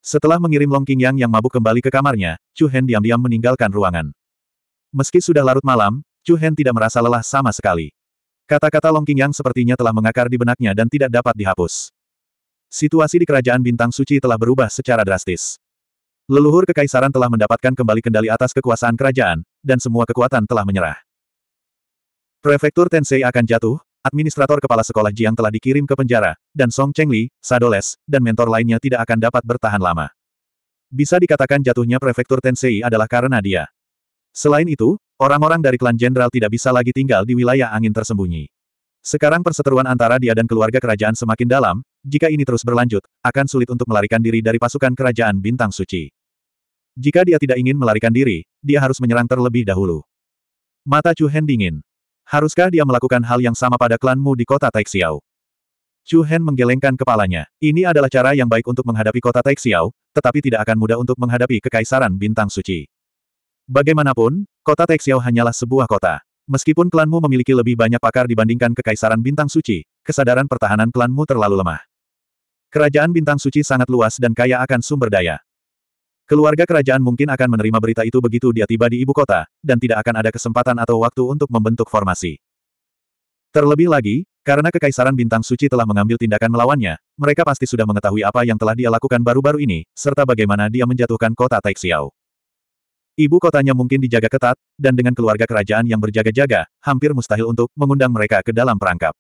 Setelah mengirim Long Qingyang yang mabuk kembali ke kamarnya, Chu Hen diam-diam meninggalkan ruangan. Meski sudah larut malam, Chu Hen tidak merasa lelah sama sekali. Kata-kata Long Qingyang sepertinya telah mengakar di benaknya dan tidak dapat dihapus. Situasi di Kerajaan Bintang Suci telah berubah secara drastis. Leluhur Kekaisaran telah mendapatkan kembali kendali atas kekuasaan kerajaan, dan semua kekuatan telah menyerah. Prefektur Tensei akan jatuh, administrator kepala sekolah Jiang telah dikirim ke penjara, dan Song Chengli, Sadoles, dan mentor lainnya tidak akan dapat bertahan lama. Bisa dikatakan jatuhnya Prefektur Tensei adalah karena dia. Selain itu, orang-orang dari klan jenderal tidak bisa lagi tinggal di wilayah angin tersembunyi. Sekarang perseteruan antara dia dan keluarga kerajaan semakin dalam, jika ini terus berlanjut, akan sulit untuk melarikan diri dari pasukan kerajaan bintang suci. Jika dia tidak ingin melarikan diri, dia harus menyerang terlebih dahulu. Mata Chu Hen dingin. Haruskah dia melakukan hal yang sama pada klanmu di kota Taixiao? Chu Hen menggelengkan kepalanya. Ini adalah cara yang baik untuk menghadapi kota Taixiao, tetapi tidak akan mudah untuk menghadapi kekaisaran bintang suci. Bagaimanapun, kota Taixiao hanyalah sebuah kota. Meskipun klanmu memiliki lebih banyak pakar dibandingkan kekaisaran bintang suci, kesadaran pertahanan klanmu terlalu lemah. Kerajaan bintang suci sangat luas dan kaya akan sumber daya. Keluarga kerajaan mungkin akan menerima berita itu begitu dia tiba di ibu kota, dan tidak akan ada kesempatan atau waktu untuk membentuk formasi. Terlebih lagi, karena Kekaisaran Bintang Suci telah mengambil tindakan melawannya, mereka pasti sudah mengetahui apa yang telah dia lakukan baru-baru ini, serta bagaimana dia menjatuhkan kota Taixiao. Ibu kotanya mungkin dijaga ketat, dan dengan keluarga kerajaan yang berjaga-jaga, hampir mustahil untuk mengundang mereka ke dalam perangkap.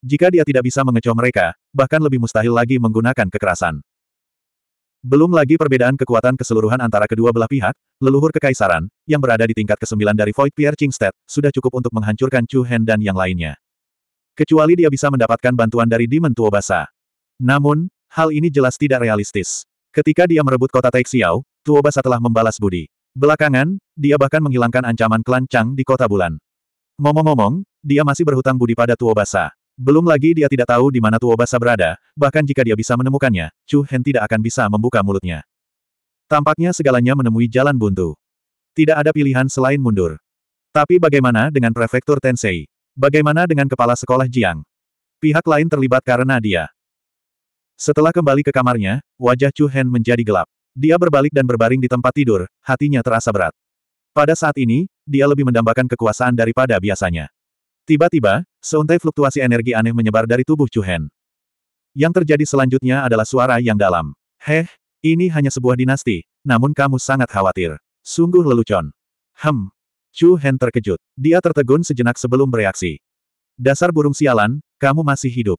Jika dia tidak bisa mengecoh mereka, bahkan lebih mustahil lagi menggunakan kekerasan. Belum lagi perbedaan kekuatan keseluruhan antara kedua belah pihak, leluhur kekaisaran, yang berada di tingkat ke-9 dari Void Pierre Chingstead, sudah cukup untuk menghancurkan Chu Hen dan yang lainnya. Kecuali dia bisa mendapatkan bantuan dari Demon Tuo Basa. Namun, hal ini jelas tidak realistis. Ketika dia merebut kota Taixiao, Tuo Basa telah membalas budi. Belakangan, dia bahkan menghilangkan ancaman klan Chang di kota bulan. Ngomong-ngomong, dia masih berhutang budi pada Tuo Basa. Belum lagi dia tidak tahu di mana Tuobasa berada, bahkan jika dia bisa menemukannya, Chu Hen tidak akan bisa membuka mulutnya. Tampaknya segalanya menemui jalan buntu. Tidak ada pilihan selain mundur. Tapi bagaimana dengan prefektur Tensei? Bagaimana dengan kepala sekolah Jiang? Pihak lain terlibat karena dia. Setelah kembali ke kamarnya, wajah Chu Hen menjadi gelap. Dia berbalik dan berbaring di tempat tidur, hatinya terasa berat. Pada saat ini, dia lebih mendambakan kekuasaan daripada biasanya. Tiba-tiba, Seuntai fluktuasi energi aneh menyebar dari tubuh Chu Hen. Yang terjadi selanjutnya adalah suara yang dalam. Heh, ini hanya sebuah dinasti, namun kamu sangat khawatir. Sungguh lelucon. Hem. Chu Hen terkejut. Dia tertegun sejenak sebelum bereaksi. Dasar burung sialan, kamu masih hidup.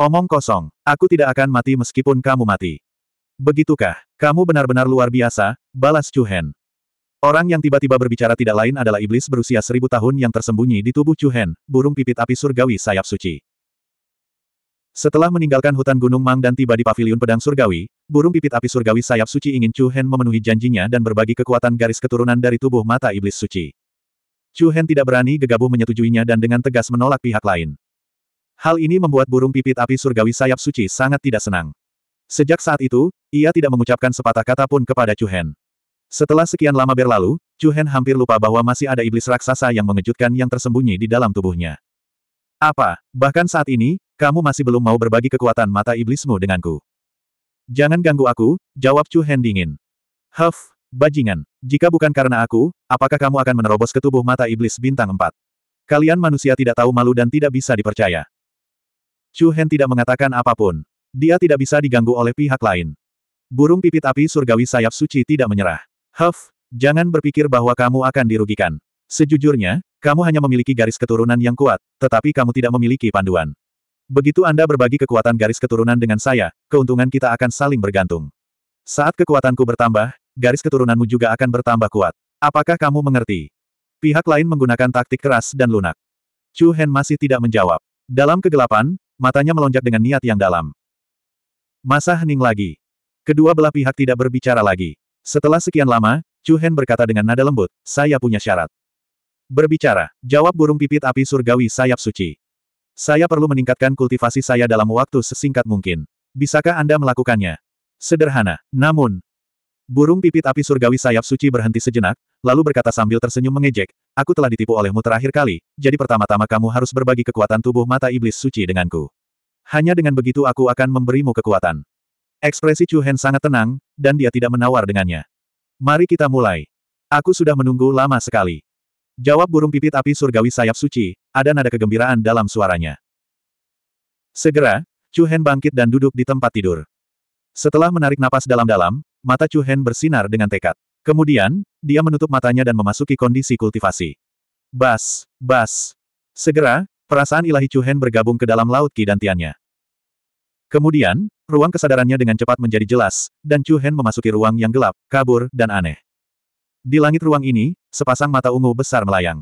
Omong kosong, aku tidak akan mati meskipun kamu mati. Begitukah, kamu benar-benar luar biasa, balas Chu Hen. Orang yang tiba-tiba berbicara tidak lain adalah iblis berusia seribu tahun yang tersembunyi di tubuh Chuhen, burung pipit api surgawi sayap suci. Setelah meninggalkan hutan Gunung Mang dan tiba di paviliun pedang surgawi, burung pipit api surgawi sayap suci ingin Chuhen memenuhi janjinya dan berbagi kekuatan garis keturunan dari tubuh mata iblis suci. Chuhen tidak berani gegabah menyetujuinya dan dengan tegas menolak pihak lain. Hal ini membuat burung pipit api surgawi sayap suci sangat tidak senang. Sejak saat itu, ia tidak mengucapkan sepatah kata pun kepada Chuhen. Setelah sekian lama berlalu, Chu Hen hampir lupa bahwa masih ada iblis raksasa yang mengejutkan yang tersembunyi di dalam tubuhnya. Apa, bahkan saat ini, kamu masih belum mau berbagi kekuatan mata iblismu denganku. Jangan ganggu aku, jawab Chu Hen dingin. Huff, bajingan, jika bukan karena aku, apakah kamu akan menerobos ke tubuh mata iblis bintang 4? Kalian manusia tidak tahu malu dan tidak bisa dipercaya. Chu Hen tidak mengatakan apapun. Dia tidak bisa diganggu oleh pihak lain. Burung pipit api surgawi sayap suci tidak menyerah. Huff, jangan berpikir bahwa kamu akan dirugikan. Sejujurnya, kamu hanya memiliki garis keturunan yang kuat, tetapi kamu tidak memiliki panduan. Begitu Anda berbagi kekuatan garis keturunan dengan saya, keuntungan kita akan saling bergantung. Saat kekuatanku bertambah, garis keturunanmu juga akan bertambah kuat. Apakah kamu mengerti? Pihak lain menggunakan taktik keras dan lunak. Chu Hen masih tidak menjawab. Dalam kegelapan, matanya melonjak dengan niat yang dalam. Masa hening lagi. Kedua belah pihak tidak berbicara lagi. Setelah sekian lama, Chu Hen berkata dengan nada lembut, saya punya syarat. Berbicara, jawab burung pipit api surgawi sayap suci. Saya perlu meningkatkan kultivasi saya dalam waktu sesingkat mungkin. Bisakah Anda melakukannya? Sederhana, namun... Burung pipit api surgawi sayap suci berhenti sejenak, lalu berkata sambil tersenyum mengejek, aku telah ditipu olehmu terakhir kali, jadi pertama-tama kamu harus berbagi kekuatan tubuh mata iblis suci denganku. Hanya dengan begitu aku akan memberimu kekuatan. Ekspresi Chu Hen sangat tenang, dan dia tidak menawar dengannya. Mari kita mulai. Aku sudah menunggu lama sekali. Jawab burung pipit api surgawi sayap suci, ada nada kegembiraan dalam suaranya. Segera, Chu Hen bangkit dan duduk di tempat tidur. Setelah menarik napas dalam-dalam, mata Chu Hen bersinar dengan tekad. Kemudian, dia menutup matanya dan memasuki kondisi kultivasi. Bas, bas. Segera, perasaan ilahi Chu Hen bergabung ke dalam laut kidantiannya. Kemudian, Ruang kesadarannya dengan cepat menjadi jelas, dan Chu Hen memasuki ruang yang gelap, kabur, dan aneh. Di langit ruang ini, sepasang mata ungu besar melayang.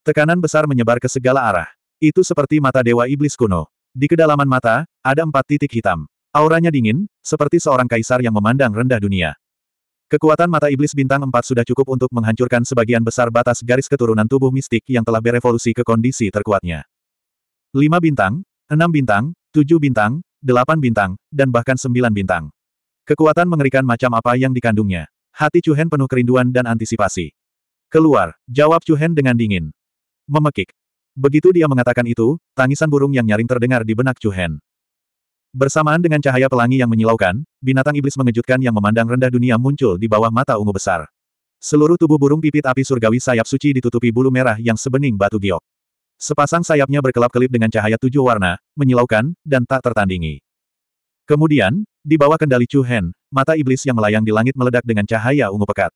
Tekanan besar menyebar ke segala arah. Itu seperti mata dewa iblis kuno. Di kedalaman mata, ada empat titik hitam. Auranya dingin, seperti seorang kaisar yang memandang rendah dunia. Kekuatan mata iblis bintang empat sudah cukup untuk menghancurkan sebagian besar batas garis keturunan tubuh mistik yang telah berevolusi ke kondisi terkuatnya. Lima bintang, enam bintang, tujuh bintang, delapan bintang, dan bahkan sembilan bintang. Kekuatan mengerikan macam apa yang dikandungnya. Hati Chuhen penuh kerinduan dan antisipasi. Keluar, jawab Chuhen dengan dingin. Memekik. Begitu dia mengatakan itu, tangisan burung yang nyaring terdengar di benak Chuhen. Bersamaan dengan cahaya pelangi yang menyilaukan, binatang iblis mengejutkan yang memandang rendah dunia muncul di bawah mata ungu besar. Seluruh tubuh burung pipit api surgawi sayap suci ditutupi bulu merah yang sebening batu giok. Sepasang sayapnya berkelap-kelip dengan cahaya tujuh warna, menyilaukan, dan tak tertandingi. Kemudian, di bawah kendali Chu Hen, mata iblis yang melayang di langit meledak dengan cahaya ungu pekat.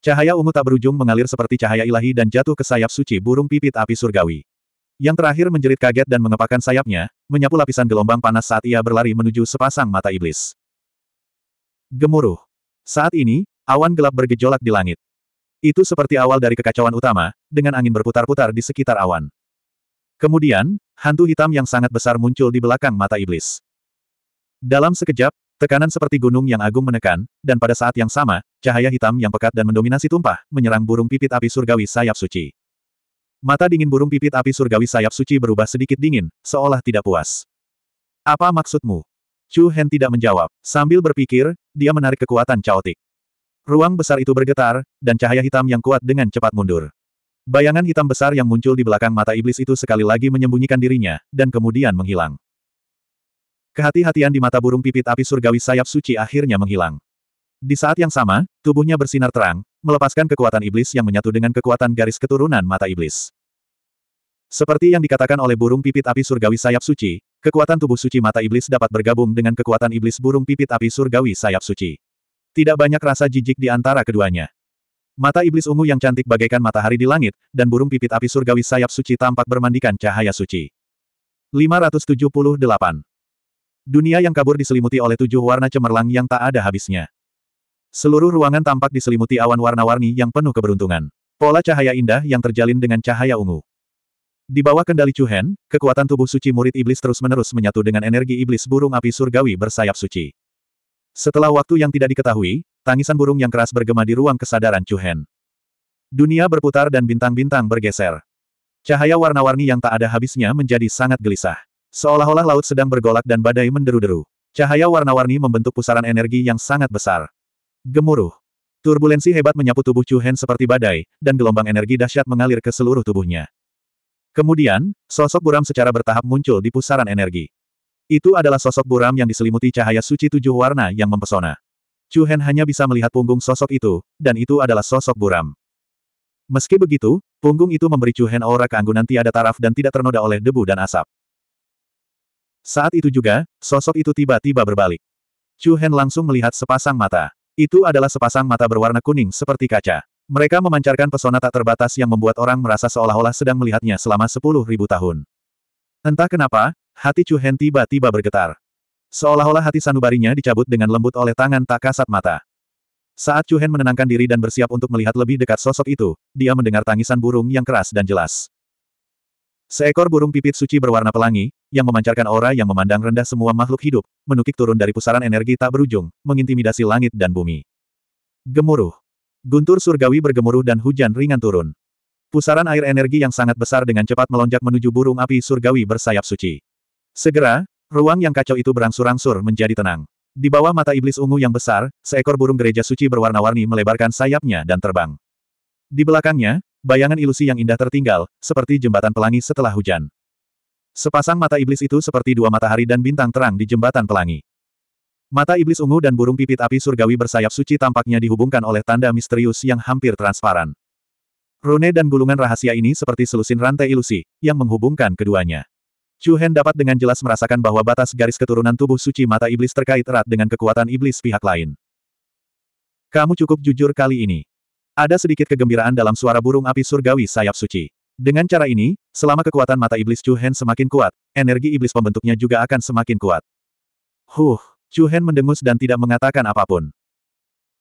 Cahaya ungu tak berujung mengalir seperti cahaya ilahi dan jatuh ke sayap suci burung pipit api surgawi. Yang terakhir menjerit kaget dan mengepakkan sayapnya, menyapu lapisan gelombang panas saat ia berlari menuju sepasang mata iblis. Gemuruh. Saat ini, awan gelap bergejolak di langit. Itu seperti awal dari kekacauan utama, dengan angin berputar-putar di sekitar awan. Kemudian, hantu hitam yang sangat besar muncul di belakang mata iblis. Dalam sekejap, tekanan seperti gunung yang agung menekan, dan pada saat yang sama, cahaya hitam yang pekat dan mendominasi tumpah, menyerang burung pipit api surgawi sayap suci. Mata dingin burung pipit api surgawi sayap suci berubah sedikit dingin, seolah tidak puas. Apa maksudmu? Chu Hen tidak menjawab. Sambil berpikir, dia menarik kekuatan caotik. Ruang besar itu bergetar, dan cahaya hitam yang kuat dengan cepat mundur. Bayangan hitam besar yang muncul di belakang mata iblis itu sekali lagi menyembunyikan dirinya, dan kemudian menghilang. Kehati-hatian di mata burung pipit api surgawi sayap suci akhirnya menghilang. Di saat yang sama, tubuhnya bersinar terang, melepaskan kekuatan iblis yang menyatu dengan kekuatan garis keturunan mata iblis. Seperti yang dikatakan oleh burung pipit api surgawi sayap suci, kekuatan tubuh suci mata iblis dapat bergabung dengan kekuatan iblis burung pipit api surgawi sayap suci. Tidak banyak rasa jijik di antara keduanya. Mata iblis ungu yang cantik bagaikan matahari di langit, dan burung pipit api surgawi sayap suci tampak bermandikan cahaya suci. 578. Dunia yang kabur diselimuti oleh tujuh warna cemerlang yang tak ada habisnya. Seluruh ruangan tampak diselimuti awan warna-warni yang penuh keberuntungan. Pola cahaya indah yang terjalin dengan cahaya ungu. Di bawah kendali Cuhen, kekuatan tubuh suci murid iblis terus-menerus menyatu dengan energi iblis burung api surgawi bersayap suci. Setelah waktu yang tidak diketahui, Tangisan burung yang keras bergema di ruang kesadaran Chu Hen. Dunia berputar dan bintang-bintang bergeser. Cahaya warna-warni yang tak ada habisnya menjadi sangat gelisah. Seolah-olah laut sedang bergolak dan badai menderu-deru. Cahaya warna-warni membentuk pusaran energi yang sangat besar. Gemuruh. Turbulensi hebat menyapu tubuh Chu Hen seperti badai, dan gelombang energi dahsyat mengalir ke seluruh tubuhnya. Kemudian, sosok buram secara bertahap muncul di pusaran energi. Itu adalah sosok buram yang diselimuti cahaya suci tujuh warna yang mempesona. Chu Hen hanya bisa melihat punggung sosok itu, dan itu adalah sosok buram. Meski begitu, punggung itu memberi Chu Hen aura keanggunan tiada taraf dan tidak ternoda oleh debu dan asap. Saat itu juga, sosok itu tiba-tiba berbalik. Chu Hen langsung melihat sepasang mata. Itu adalah sepasang mata berwarna kuning seperti kaca. Mereka memancarkan pesona tak terbatas yang membuat orang merasa seolah-olah sedang melihatnya selama sepuluh ribu tahun. Entah kenapa, hati Chu Hen tiba-tiba bergetar. Seolah-olah hati sanubarinya dicabut dengan lembut oleh tangan tak kasat mata. Saat Chu Hen menenangkan diri dan bersiap untuk melihat lebih dekat sosok itu, dia mendengar tangisan burung yang keras dan jelas. Seekor burung pipit suci berwarna pelangi, yang memancarkan aura yang memandang rendah semua makhluk hidup, menukik turun dari pusaran energi tak berujung, mengintimidasi langit dan bumi. Gemuruh. Guntur surgawi bergemuruh dan hujan ringan turun. Pusaran air energi yang sangat besar dengan cepat melonjak menuju burung api surgawi bersayap suci. Segera, Ruang yang kacau itu berangsur-angsur menjadi tenang. Di bawah mata iblis ungu yang besar, seekor burung gereja suci berwarna-warni melebarkan sayapnya dan terbang. Di belakangnya, bayangan ilusi yang indah tertinggal, seperti jembatan pelangi setelah hujan. Sepasang mata iblis itu seperti dua matahari dan bintang terang di jembatan pelangi. Mata iblis ungu dan burung pipit api surgawi bersayap suci tampaknya dihubungkan oleh tanda misterius yang hampir transparan. Rune dan gulungan rahasia ini seperti selusin rantai ilusi, yang menghubungkan keduanya. Chu Hen dapat dengan jelas merasakan bahwa batas garis keturunan tubuh suci mata iblis terkait erat dengan kekuatan iblis pihak lain. Kamu cukup jujur kali ini. Ada sedikit kegembiraan dalam suara burung api surgawi sayap suci. Dengan cara ini, selama kekuatan mata iblis Chu Hen semakin kuat, energi iblis pembentuknya juga akan semakin kuat. Huh, Chu Hen mendengus dan tidak mengatakan apapun.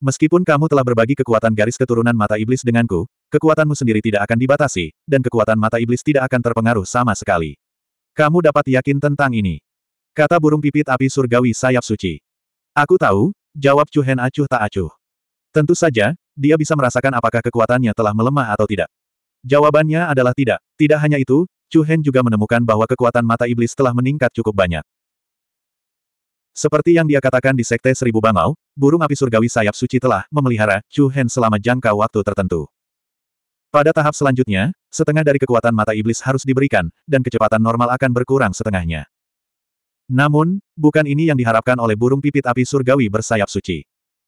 Meskipun kamu telah berbagi kekuatan garis keturunan mata iblis denganku, kekuatanmu sendiri tidak akan dibatasi, dan kekuatan mata iblis tidak akan terpengaruh sama sekali. Kamu dapat yakin tentang ini. Kata burung pipit api surgawi sayap suci. Aku tahu, jawab Chu Hen acuh tak acuh. Tentu saja, dia bisa merasakan apakah kekuatannya telah melemah atau tidak. Jawabannya adalah tidak. Tidak hanya itu, Chu Hen juga menemukan bahwa kekuatan mata iblis telah meningkat cukup banyak. Seperti yang dia katakan di Sekte Seribu Bangau, burung api surgawi sayap suci telah memelihara Chu Hen selama jangka waktu tertentu. Pada tahap selanjutnya, setengah dari kekuatan mata iblis harus diberikan, dan kecepatan normal akan berkurang setengahnya. Namun, bukan ini yang diharapkan oleh burung pipit api surgawi bersayap suci.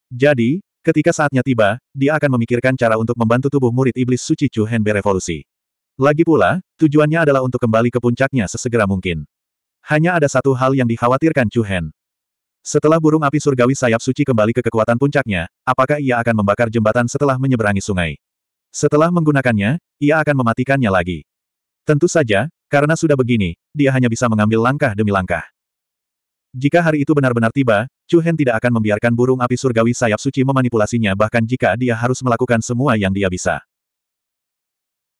Jadi, ketika saatnya tiba, dia akan memikirkan cara untuk membantu tubuh murid iblis suci Chu Hen berevolusi. Lagi pula, tujuannya adalah untuk kembali ke puncaknya sesegera mungkin. Hanya ada satu hal yang dikhawatirkan Chu Hen. Setelah burung api surgawi sayap suci kembali ke kekuatan puncaknya, apakah ia akan membakar jembatan setelah menyeberangi sungai? Setelah menggunakannya, ia akan mematikannya lagi. Tentu saja, karena sudah begini, dia hanya bisa mengambil langkah demi langkah. Jika hari itu benar-benar tiba, Chu Hen tidak akan membiarkan burung api surgawi sayap suci memanipulasinya bahkan jika dia harus melakukan semua yang dia bisa.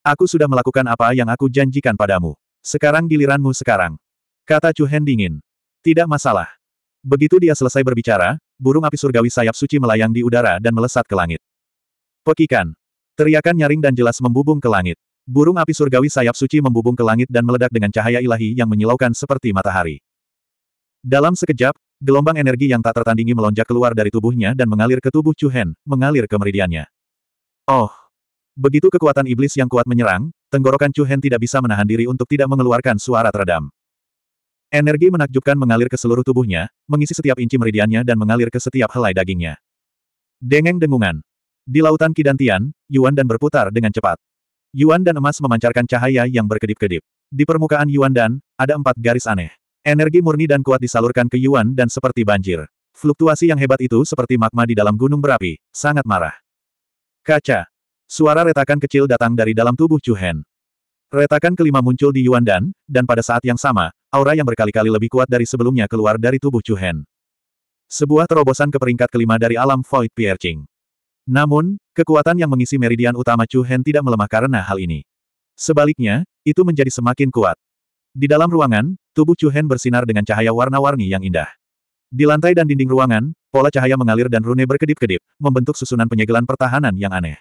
Aku sudah melakukan apa yang aku janjikan padamu. Sekarang giliranmu sekarang. Kata Chu Hen dingin. Tidak masalah. Begitu dia selesai berbicara, burung api surgawi sayap suci melayang di udara dan melesat ke langit. Pekikan. Teriakan nyaring dan jelas membubung ke langit. Burung api surgawi sayap suci membubung ke langit dan meledak dengan cahaya ilahi yang menyilaukan seperti matahari. Dalam sekejap, gelombang energi yang tak tertandingi melonjak keluar dari tubuhnya dan mengalir ke tubuh Chu Hen, mengalir ke meridiannya. Oh! Begitu kekuatan iblis yang kuat menyerang, tenggorokan Chu Hen tidak bisa menahan diri untuk tidak mengeluarkan suara teredam. Energi menakjubkan mengalir ke seluruh tubuhnya, mengisi setiap inci meridiannya dan mengalir ke setiap helai dagingnya. Dengeng dengungan, di lautan Kidantian, Yuan dan berputar dengan cepat. Yuan dan emas memancarkan cahaya yang berkedip-kedip. Di permukaan Yuan dan, ada empat garis aneh. Energi murni dan kuat disalurkan ke Yuan dan seperti banjir. Fluktuasi yang hebat itu seperti magma di dalam gunung berapi, sangat marah. Kaca. Suara retakan kecil datang dari dalam tubuh Chu Retakan kelima muncul di Yuan Dan, dan pada saat yang sama, aura yang berkali-kali lebih kuat dari sebelumnya keluar dari tubuh Chu Sebuah terobosan ke peringkat kelima dari alam Void Piercing. Namun, kekuatan yang mengisi meridian utama Chu Hen tidak melemah karena hal ini. Sebaliknya, itu menjadi semakin kuat. Di dalam ruangan, tubuh Chu Hen bersinar dengan cahaya warna-warni yang indah. Di lantai dan dinding ruangan, pola cahaya mengalir dan rune berkedip-kedip, membentuk susunan penyegelan pertahanan yang aneh.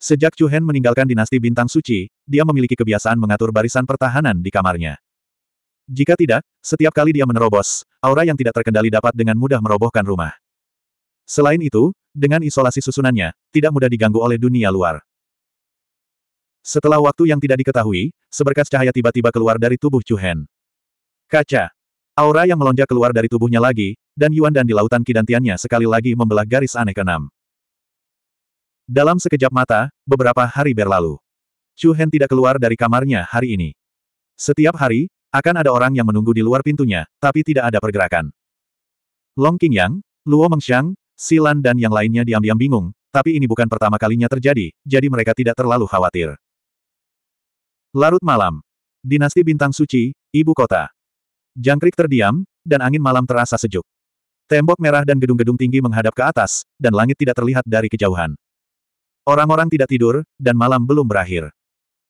Sejak Chu Hen meninggalkan dinasti Bintang Suci, dia memiliki kebiasaan mengatur barisan pertahanan di kamarnya. Jika tidak, setiap kali dia menerobos, aura yang tidak terkendali dapat dengan mudah merobohkan rumah. Selain itu, dengan isolasi susunannya, tidak mudah diganggu oleh dunia luar. Setelah waktu yang tidak diketahui, seberkas cahaya tiba-tiba keluar dari tubuh Chu Hen. Kaca. Aura yang melonjak keluar dari tubuhnya lagi, dan Yuan dan di lautan kidantiannya sekali lagi membelah garis aneh ke keenam. Dalam sekejap mata, beberapa hari berlalu. Chu Hen tidak keluar dari kamarnya hari ini. Setiap hari, akan ada orang yang menunggu di luar pintunya, tapi tidak ada pergerakan. Long Qingyang, Luo Mengxiang, Silan dan yang lainnya diam-diam bingung, tapi ini bukan pertama kalinya terjadi, jadi mereka tidak terlalu khawatir. Larut malam. Dinasti Bintang Suci, Ibu Kota. Jangkrik terdiam, dan angin malam terasa sejuk. Tembok merah dan gedung-gedung tinggi menghadap ke atas, dan langit tidak terlihat dari kejauhan. Orang-orang tidak tidur, dan malam belum berakhir.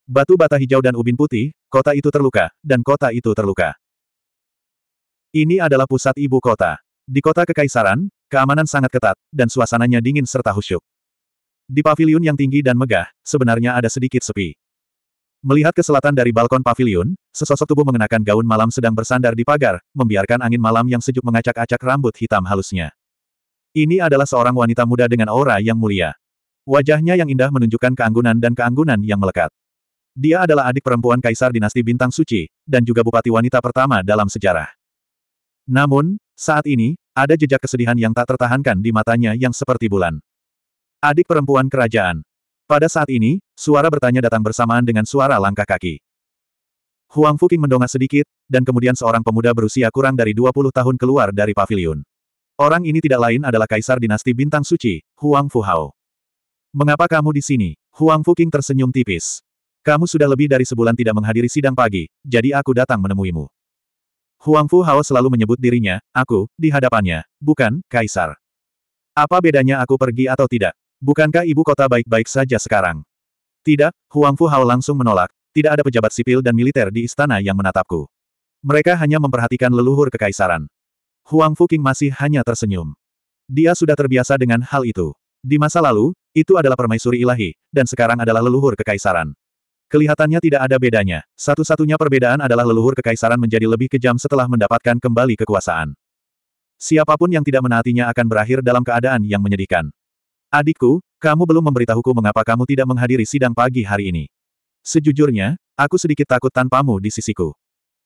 Batu bata hijau dan ubin putih, kota itu terluka, dan kota itu terluka. Ini adalah pusat ibu kota. Di kota kekaisaran, Keamanan sangat ketat, dan suasananya dingin serta husyuk. Di pavilion yang tinggi dan megah, sebenarnya ada sedikit sepi. Melihat ke selatan dari balkon pavilion, sesosok tubuh mengenakan gaun malam sedang bersandar di pagar, membiarkan angin malam yang sejuk mengacak-acak rambut hitam halusnya. Ini adalah seorang wanita muda dengan aura yang mulia. Wajahnya yang indah menunjukkan keanggunan dan keanggunan yang melekat. Dia adalah adik perempuan kaisar dinasti Bintang Suci, dan juga bupati wanita pertama dalam sejarah. Namun, saat ini, ada jejak kesedihan yang tak tertahankan di matanya yang seperti bulan. Adik perempuan kerajaan. Pada saat ini, suara bertanya datang bersamaan dengan suara langkah kaki. Huang Fuqing mendongak sedikit, dan kemudian seorang pemuda berusia kurang dari 20 tahun keluar dari pavilion. Orang ini tidak lain adalah kaisar dinasti bintang suci, Huang Fuhao. Mengapa kamu di sini? Huang Fuqing tersenyum tipis. Kamu sudah lebih dari sebulan tidak menghadiri sidang pagi, jadi aku datang menemuimu. Huang Fu Hao selalu menyebut dirinya, aku, di hadapannya, bukan, kaisar. Apa bedanya aku pergi atau tidak? Bukankah ibu kota baik-baik saja sekarang? Tidak, Huang Fu Hao langsung menolak, tidak ada pejabat sipil dan militer di istana yang menatapku. Mereka hanya memperhatikan leluhur kekaisaran. Huang Fu King masih hanya tersenyum. Dia sudah terbiasa dengan hal itu. Di masa lalu, itu adalah permaisuri ilahi, dan sekarang adalah leluhur kekaisaran. Kelihatannya tidak ada bedanya. Satu-satunya perbedaan adalah leluhur kekaisaran menjadi lebih kejam setelah mendapatkan kembali kekuasaan. Siapapun yang tidak menaatinya akan berakhir dalam keadaan yang menyedihkan. Adikku, kamu belum memberitahuku mengapa kamu tidak menghadiri sidang pagi hari ini. Sejujurnya, aku sedikit takut tanpamu di sisiku.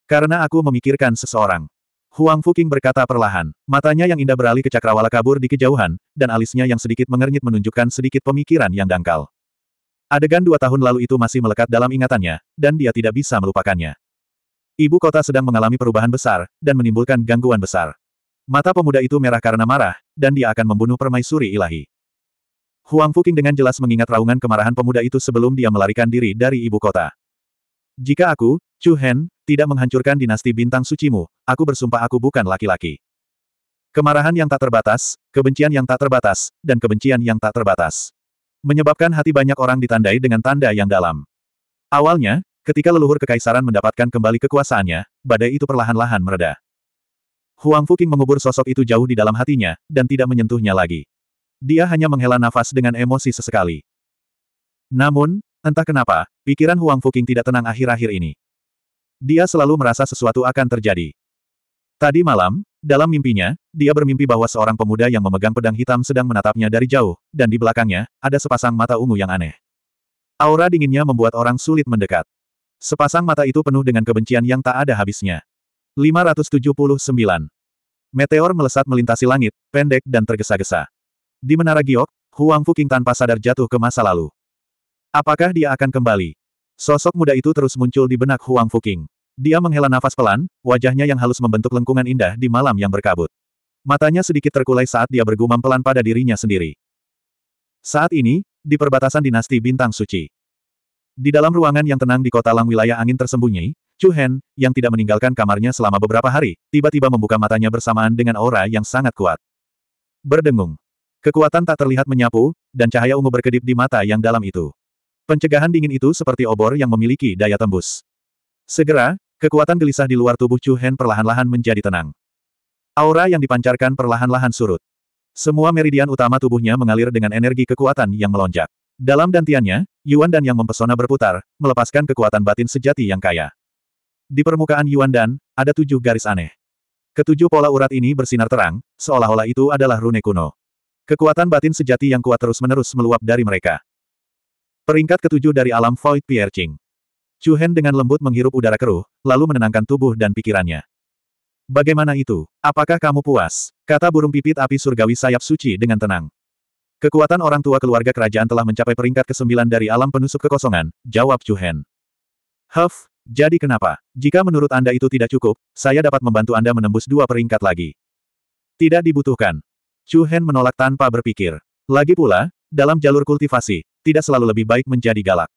Karena aku memikirkan seseorang. Huang Fuqing berkata perlahan, matanya yang indah beralih ke cakrawala kabur di kejauhan, dan alisnya yang sedikit mengernyit menunjukkan sedikit pemikiran yang dangkal. Adegan dua tahun lalu itu masih melekat dalam ingatannya, dan dia tidak bisa melupakannya. Ibu kota sedang mengalami perubahan besar, dan menimbulkan gangguan besar. Mata pemuda itu merah karena marah, dan dia akan membunuh permaisuri ilahi. Huang Fuqing dengan jelas mengingat raungan kemarahan pemuda itu sebelum dia melarikan diri dari ibu kota. Jika aku, Chu Hen, tidak menghancurkan dinasti bintang sucimu, aku bersumpah aku bukan laki-laki. Kemarahan yang tak terbatas, kebencian yang tak terbatas, dan kebencian yang tak terbatas menyebabkan hati banyak orang ditandai dengan tanda yang dalam. Awalnya, ketika leluhur kekaisaran mendapatkan kembali kekuasaannya, badai itu perlahan-lahan mereda. Huang Fuqing mengubur sosok itu jauh di dalam hatinya, dan tidak menyentuhnya lagi. Dia hanya menghela nafas dengan emosi sesekali. Namun, entah kenapa, pikiran Huang Fuqing tidak tenang akhir-akhir ini. Dia selalu merasa sesuatu akan terjadi. Tadi malam, dalam mimpinya, dia bermimpi bahwa seorang pemuda yang memegang pedang hitam sedang menatapnya dari jauh, dan di belakangnya, ada sepasang mata ungu yang aneh. Aura dinginnya membuat orang sulit mendekat. Sepasang mata itu penuh dengan kebencian yang tak ada habisnya. 579. Meteor melesat melintasi langit, pendek dan tergesa-gesa. Di Menara Giok, Huang Fuking tanpa sadar jatuh ke masa lalu. Apakah dia akan kembali? Sosok muda itu terus muncul di benak Huang Fuking. Dia menghela nafas pelan, wajahnya yang halus membentuk lengkungan indah di malam yang berkabut. Matanya sedikit terkulai saat dia bergumam pelan pada dirinya sendiri. Saat ini, di perbatasan dinasti Bintang Suci. Di dalam ruangan yang tenang di kota Lang wilayah angin tersembunyi, Chu Hen, yang tidak meninggalkan kamarnya selama beberapa hari, tiba-tiba membuka matanya bersamaan dengan aura yang sangat kuat. Berdengung. Kekuatan tak terlihat menyapu, dan cahaya ungu berkedip di mata yang dalam itu. Pencegahan dingin itu seperti obor yang memiliki daya tembus. Segera, kekuatan gelisah di luar tubuh Chu Hen perlahan-lahan menjadi tenang. Aura yang dipancarkan perlahan-lahan surut. Semua meridian utama tubuhnya mengalir dengan energi kekuatan yang melonjak. Dalam dantiannya, Yuan Dan yang mempesona berputar, melepaskan kekuatan batin sejati yang kaya. Di permukaan Yuan Dan, ada tujuh garis aneh. Ketujuh pola urat ini bersinar terang, seolah-olah itu adalah rune kuno. Kekuatan batin sejati yang kuat terus-menerus meluap dari mereka. Peringkat ketujuh dari alam Void Piercing. Chu Hen dengan lembut menghirup udara keruh, lalu menenangkan tubuh dan pikirannya. Bagaimana itu? Apakah kamu puas? Kata burung pipit api surgawi sayap suci dengan tenang. Kekuatan orang tua keluarga kerajaan telah mencapai peringkat ke-9 dari alam penusuk kekosongan, jawab Chu Hen. Huff, jadi kenapa? Jika menurut Anda itu tidak cukup, saya dapat membantu Anda menembus dua peringkat lagi. Tidak dibutuhkan. Chu Hen menolak tanpa berpikir. Lagi pula, dalam jalur kultivasi, tidak selalu lebih baik menjadi galak.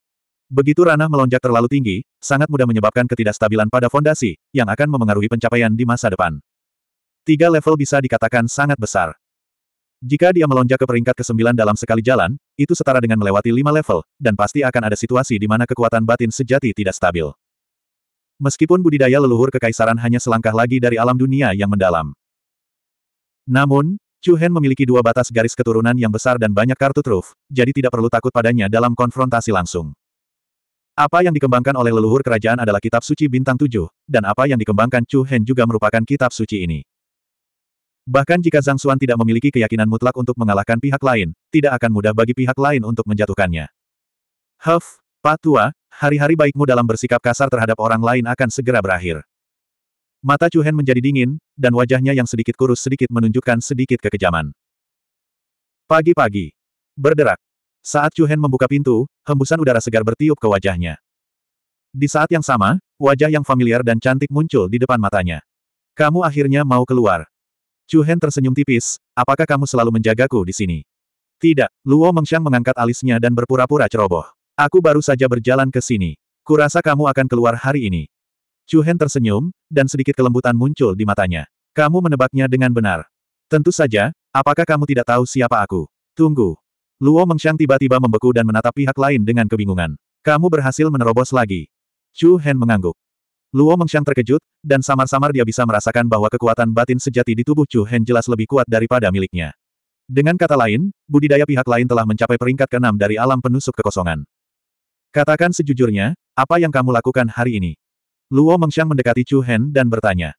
Begitu ranah melonjak terlalu tinggi, sangat mudah menyebabkan ketidakstabilan pada fondasi, yang akan memengaruhi pencapaian di masa depan. Tiga level bisa dikatakan sangat besar. Jika dia melonjak ke peringkat ke-9 dalam sekali jalan, itu setara dengan melewati lima level, dan pasti akan ada situasi di mana kekuatan batin sejati tidak stabil. Meskipun budidaya leluhur kekaisaran hanya selangkah lagi dari alam dunia yang mendalam. Namun, Chu Hen memiliki dua batas garis keturunan yang besar dan banyak kartu truf, jadi tidak perlu takut padanya dalam konfrontasi langsung. Apa yang dikembangkan oleh leluhur kerajaan adalah kitab suci bintang tujuh, dan apa yang dikembangkan Chu Hen juga merupakan kitab suci ini. Bahkan jika Zhang Xuan tidak memiliki keyakinan mutlak untuk mengalahkan pihak lain, tidak akan mudah bagi pihak lain untuk menjatuhkannya. Huff, Patua, hari-hari baikmu dalam bersikap kasar terhadap orang lain akan segera berakhir. Mata Chu Hen menjadi dingin, dan wajahnya yang sedikit kurus sedikit menunjukkan sedikit kekejaman. Pagi-pagi. Berderak. Saat Chu Hen membuka pintu, hembusan udara segar bertiup ke wajahnya. Di saat yang sama, wajah yang familiar dan cantik muncul di depan matanya. Kamu akhirnya mau keluar. Chu Hen tersenyum tipis, apakah kamu selalu menjagaku di sini? Tidak, Luo Mengxiang mengangkat alisnya dan berpura-pura ceroboh. Aku baru saja berjalan ke sini. Kurasa kamu akan keluar hari ini. Chu Hen tersenyum, dan sedikit kelembutan muncul di matanya. Kamu menebaknya dengan benar. Tentu saja, apakah kamu tidak tahu siapa aku? Tunggu, Luo Mengxiang tiba-tiba membeku dan menatap pihak lain dengan kebingungan. Kamu berhasil menerobos lagi. Chu Hen mengangguk. Luo Mengxiang terkejut, dan samar-samar dia bisa merasakan bahwa kekuatan batin sejati di tubuh Chu Hen jelas lebih kuat daripada miliknya. Dengan kata lain, budidaya pihak lain telah mencapai peringkat keenam dari alam penusuk kekosongan. Katakan sejujurnya, apa yang kamu lakukan hari ini? Luo Mengxiang mendekati Chu Hen dan bertanya.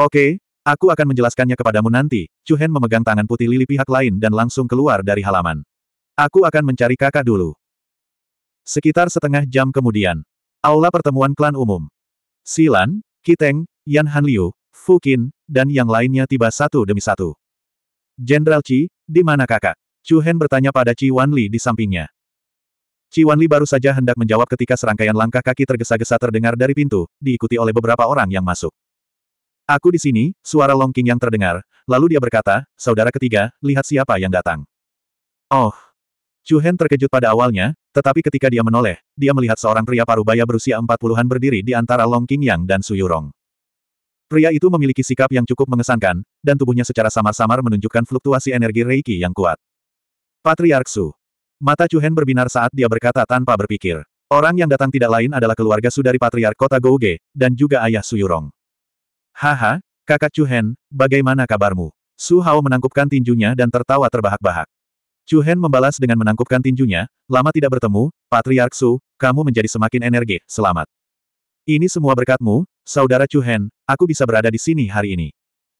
Oke, aku akan menjelaskannya kepadamu nanti. Chu Hen memegang tangan putih lili pihak lain dan langsung keluar dari halaman. Aku akan mencari kakak dulu. Sekitar setengah jam kemudian. Aula pertemuan klan umum. Silan, Kiteng, Yan Hanliu, Fu Qin, dan yang lainnya tiba satu demi satu. Jenderal Chi, di mana kakak? Chu Hen bertanya pada Chi Wanli di sampingnya. Chi Wanli baru saja hendak menjawab ketika serangkaian langkah kaki tergesa-gesa terdengar dari pintu, diikuti oleh beberapa orang yang masuk. Aku di sini, suara Long King yang terdengar, lalu dia berkata, saudara ketiga, lihat siapa yang datang. Oh, Chu Hen terkejut pada awalnya, tetapi ketika dia menoleh, dia melihat seorang pria parubaya berusia empat puluhan berdiri di antara Long King Yang dan Su Yurong. Pria itu memiliki sikap yang cukup mengesankan, dan tubuhnya secara samar-samar menunjukkan fluktuasi energi Reiki yang kuat. Patriark Su. Mata Chu Hen berbinar saat dia berkata tanpa berpikir. Orang yang datang tidak lain adalah keluarga Su dari Patriark Kota Gouge, dan juga ayah Su Yurong." Haha, kakak Chu Hen, bagaimana kabarmu? Su Hao menangkupkan tinjunya dan tertawa terbahak-bahak. Chu Hen membalas dengan menangkupkan tinjunya, lama tidak bertemu, Patriark Su, kamu menjadi semakin energi, selamat. Ini semua berkatmu, saudara Chu Hen, aku bisa berada di sini hari ini.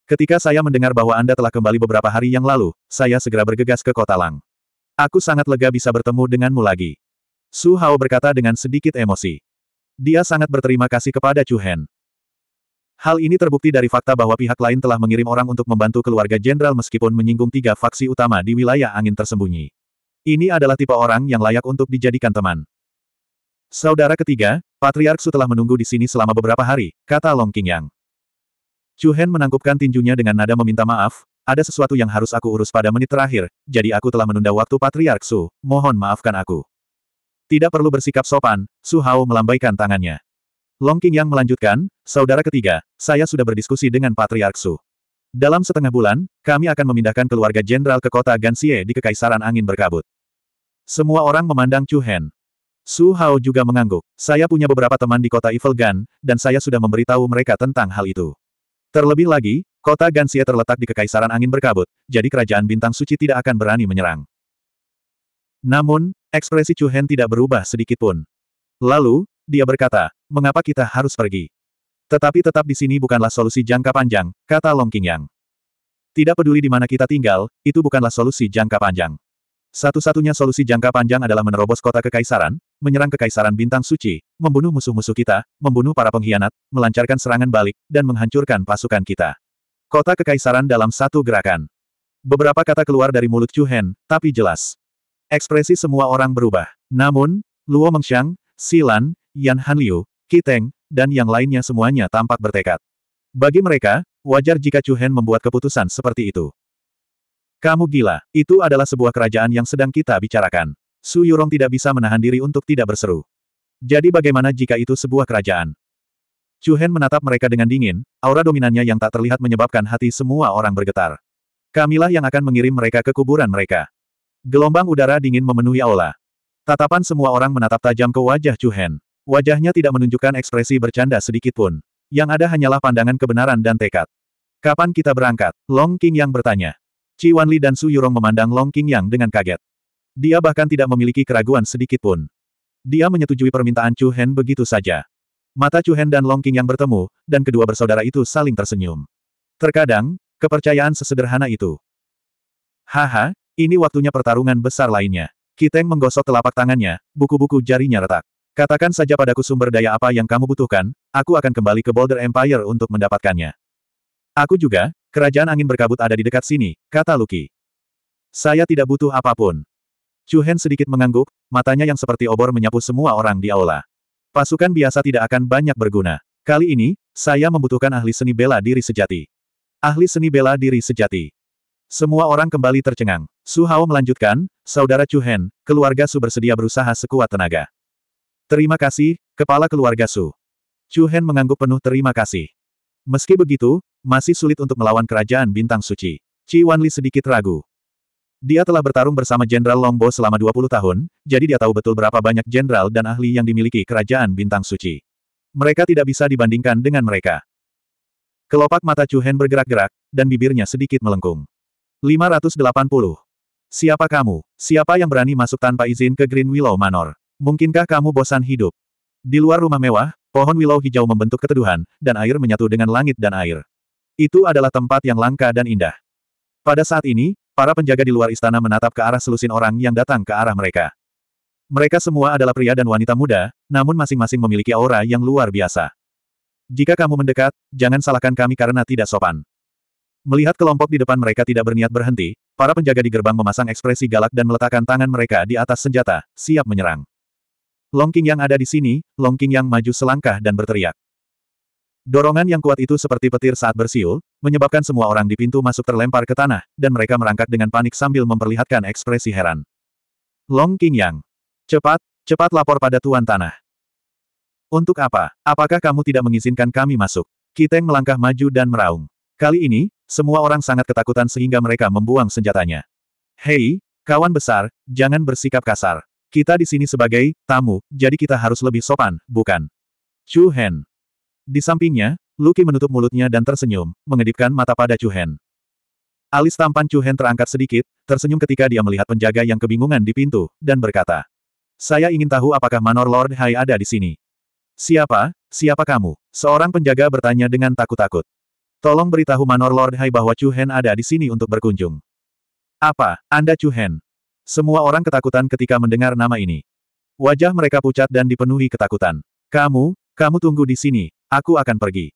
Ketika saya mendengar bahwa Anda telah kembali beberapa hari yang lalu, saya segera bergegas ke kota Lang. Aku sangat lega bisa bertemu denganmu lagi. Su Hao berkata dengan sedikit emosi. Dia sangat berterima kasih kepada Chu Hen. Hal ini terbukti dari fakta bahwa pihak lain telah mengirim orang untuk membantu keluarga jenderal meskipun menyinggung tiga faksi utama di wilayah angin tersembunyi. Ini adalah tipe orang yang layak untuk dijadikan teman. Saudara ketiga, Patriark Su telah menunggu di sini selama beberapa hari, kata Long Yang. Chu Hen menangkupkan tinjunya dengan nada meminta maaf, ada sesuatu yang harus aku urus pada menit terakhir, jadi aku telah menunda waktu Patriark Su, mohon maafkan aku. Tidak perlu bersikap sopan, Su Hao melambaikan tangannya. Long King Yang melanjutkan, saudara ketiga, saya sudah berdiskusi dengan Patriark Su. Dalam setengah bulan, kami akan memindahkan keluarga jenderal ke kota Gansie di Kekaisaran Angin Berkabut. Semua orang memandang Chu Hen. Su Hao juga mengangguk. Saya punya beberapa teman di kota Evil Gun, dan saya sudah memberitahu mereka tentang hal itu. Terlebih lagi, kota Gansie terletak di Kekaisaran Angin Berkabut, jadi kerajaan bintang suci tidak akan berani menyerang. Namun, ekspresi Chu Hen tidak berubah sedikitpun. Lalu, dia berkata, mengapa kita harus pergi? Tetapi tetap di sini bukanlah solusi jangka panjang, kata Long Yang. Tidak peduli di mana kita tinggal, itu bukanlah solusi jangka panjang. Satu-satunya solusi jangka panjang adalah menerobos kota kekaisaran, menyerang kekaisaran bintang suci, membunuh musuh-musuh kita, membunuh para pengkhianat, melancarkan serangan balik, dan menghancurkan pasukan kita. Kota kekaisaran dalam satu gerakan. Beberapa kata keluar dari mulut Chu Hen, tapi jelas. Ekspresi semua orang berubah. Namun, Luo Mengxiang, Silan, Yan Hanliu, Kiteng, dan yang lainnya semuanya tampak bertekad. Bagi mereka, wajar jika Chu Hen membuat keputusan seperti itu. Kamu gila, itu adalah sebuah kerajaan yang sedang kita bicarakan. Su Yurong tidak bisa menahan diri untuk tidak berseru. Jadi bagaimana jika itu sebuah kerajaan? Chu Hen menatap mereka dengan dingin, aura dominannya yang tak terlihat menyebabkan hati semua orang bergetar. Kamilah yang akan mengirim mereka ke kuburan mereka. Gelombang udara dingin memenuhi aula. Tatapan semua orang menatap tajam ke wajah Chu Hen. Wajahnya tidak menunjukkan ekspresi bercanda sedikit pun. Yang ada hanyalah pandangan kebenaran dan tekad. Kapan kita berangkat? Long King Yang bertanya. Ci Wanli dan Su Yurong memandang Long King Yang dengan kaget. Dia bahkan tidak memiliki keraguan sedikit pun. Dia menyetujui permintaan Chu Hen begitu saja. Mata Chu Hen dan Long King Yang bertemu, dan kedua bersaudara itu saling tersenyum. Terkadang, kepercayaan sesederhana itu. Haha, ini waktunya pertarungan besar lainnya. Kiteng menggosok telapak tangannya, buku-buku jarinya retak. Katakan saja padaku sumber daya apa yang kamu butuhkan, aku akan kembali ke Boulder Empire untuk mendapatkannya. Aku juga, kerajaan angin berkabut ada di dekat sini, kata Lucky. Saya tidak butuh apapun. Chu Hen sedikit mengangguk, matanya yang seperti obor menyapu semua orang di aula. Pasukan biasa tidak akan banyak berguna. Kali ini, saya membutuhkan ahli seni bela diri sejati. Ahli seni bela diri sejati. Semua orang kembali tercengang. Su Hao melanjutkan, Saudara Chu Hen, keluarga Su bersedia berusaha sekuat tenaga. Terima kasih, Kepala Keluarga Su. Chu Hen mengangguk penuh terima kasih. Meski begitu, masih sulit untuk melawan kerajaan bintang suci. Ci Wanli sedikit ragu. Dia telah bertarung bersama Jenderal Longbo selama 20 tahun, jadi dia tahu betul berapa banyak jenderal dan ahli yang dimiliki kerajaan bintang suci. Mereka tidak bisa dibandingkan dengan mereka. Kelopak mata Chu Hen bergerak-gerak, dan bibirnya sedikit melengkung. 580. Siapa kamu? Siapa yang berani masuk tanpa izin ke Green Willow Manor? Mungkinkah kamu bosan hidup? Di luar rumah mewah, pohon willow hijau membentuk keteduhan, dan air menyatu dengan langit dan air. Itu adalah tempat yang langka dan indah. Pada saat ini, para penjaga di luar istana menatap ke arah selusin orang yang datang ke arah mereka. Mereka semua adalah pria dan wanita muda, namun masing-masing memiliki aura yang luar biasa. Jika kamu mendekat, jangan salahkan kami karena tidak sopan. Melihat kelompok di depan mereka tidak berniat berhenti, para penjaga di gerbang memasang ekspresi galak dan meletakkan tangan mereka di atas senjata, siap menyerang. Long King yang ada di sini, Long King yang maju selangkah dan berteriak. Dorongan yang kuat itu seperti petir saat bersiul, menyebabkan semua orang di pintu masuk terlempar ke tanah, dan mereka merangkak dengan panik sambil memperlihatkan ekspresi heran. Long King Yang. Cepat, cepat lapor pada Tuan Tanah. Untuk apa? Apakah kamu tidak mengizinkan kami masuk? Kiteng melangkah maju dan meraung. Kali ini, semua orang sangat ketakutan sehingga mereka membuang senjatanya. Hei, kawan besar, jangan bersikap kasar. Kita di sini sebagai tamu, jadi kita harus lebih sopan, bukan? Chu Hen. Di sampingnya, Luki menutup mulutnya dan tersenyum, mengedipkan mata pada Chu Hen. Alis tampan Chu Hen terangkat sedikit, tersenyum ketika dia melihat penjaga yang kebingungan di pintu, dan berkata, Saya ingin tahu apakah Manor Lord Hai ada di sini. Siapa? Siapa kamu? Seorang penjaga bertanya dengan takut-takut. Tolong beritahu Manor Lord Hai bahwa Chu Hen ada di sini untuk berkunjung. Apa, Anda Chu Hen? Semua orang ketakutan ketika mendengar nama ini. Wajah mereka pucat dan dipenuhi ketakutan. Kamu, kamu tunggu di sini, aku akan pergi.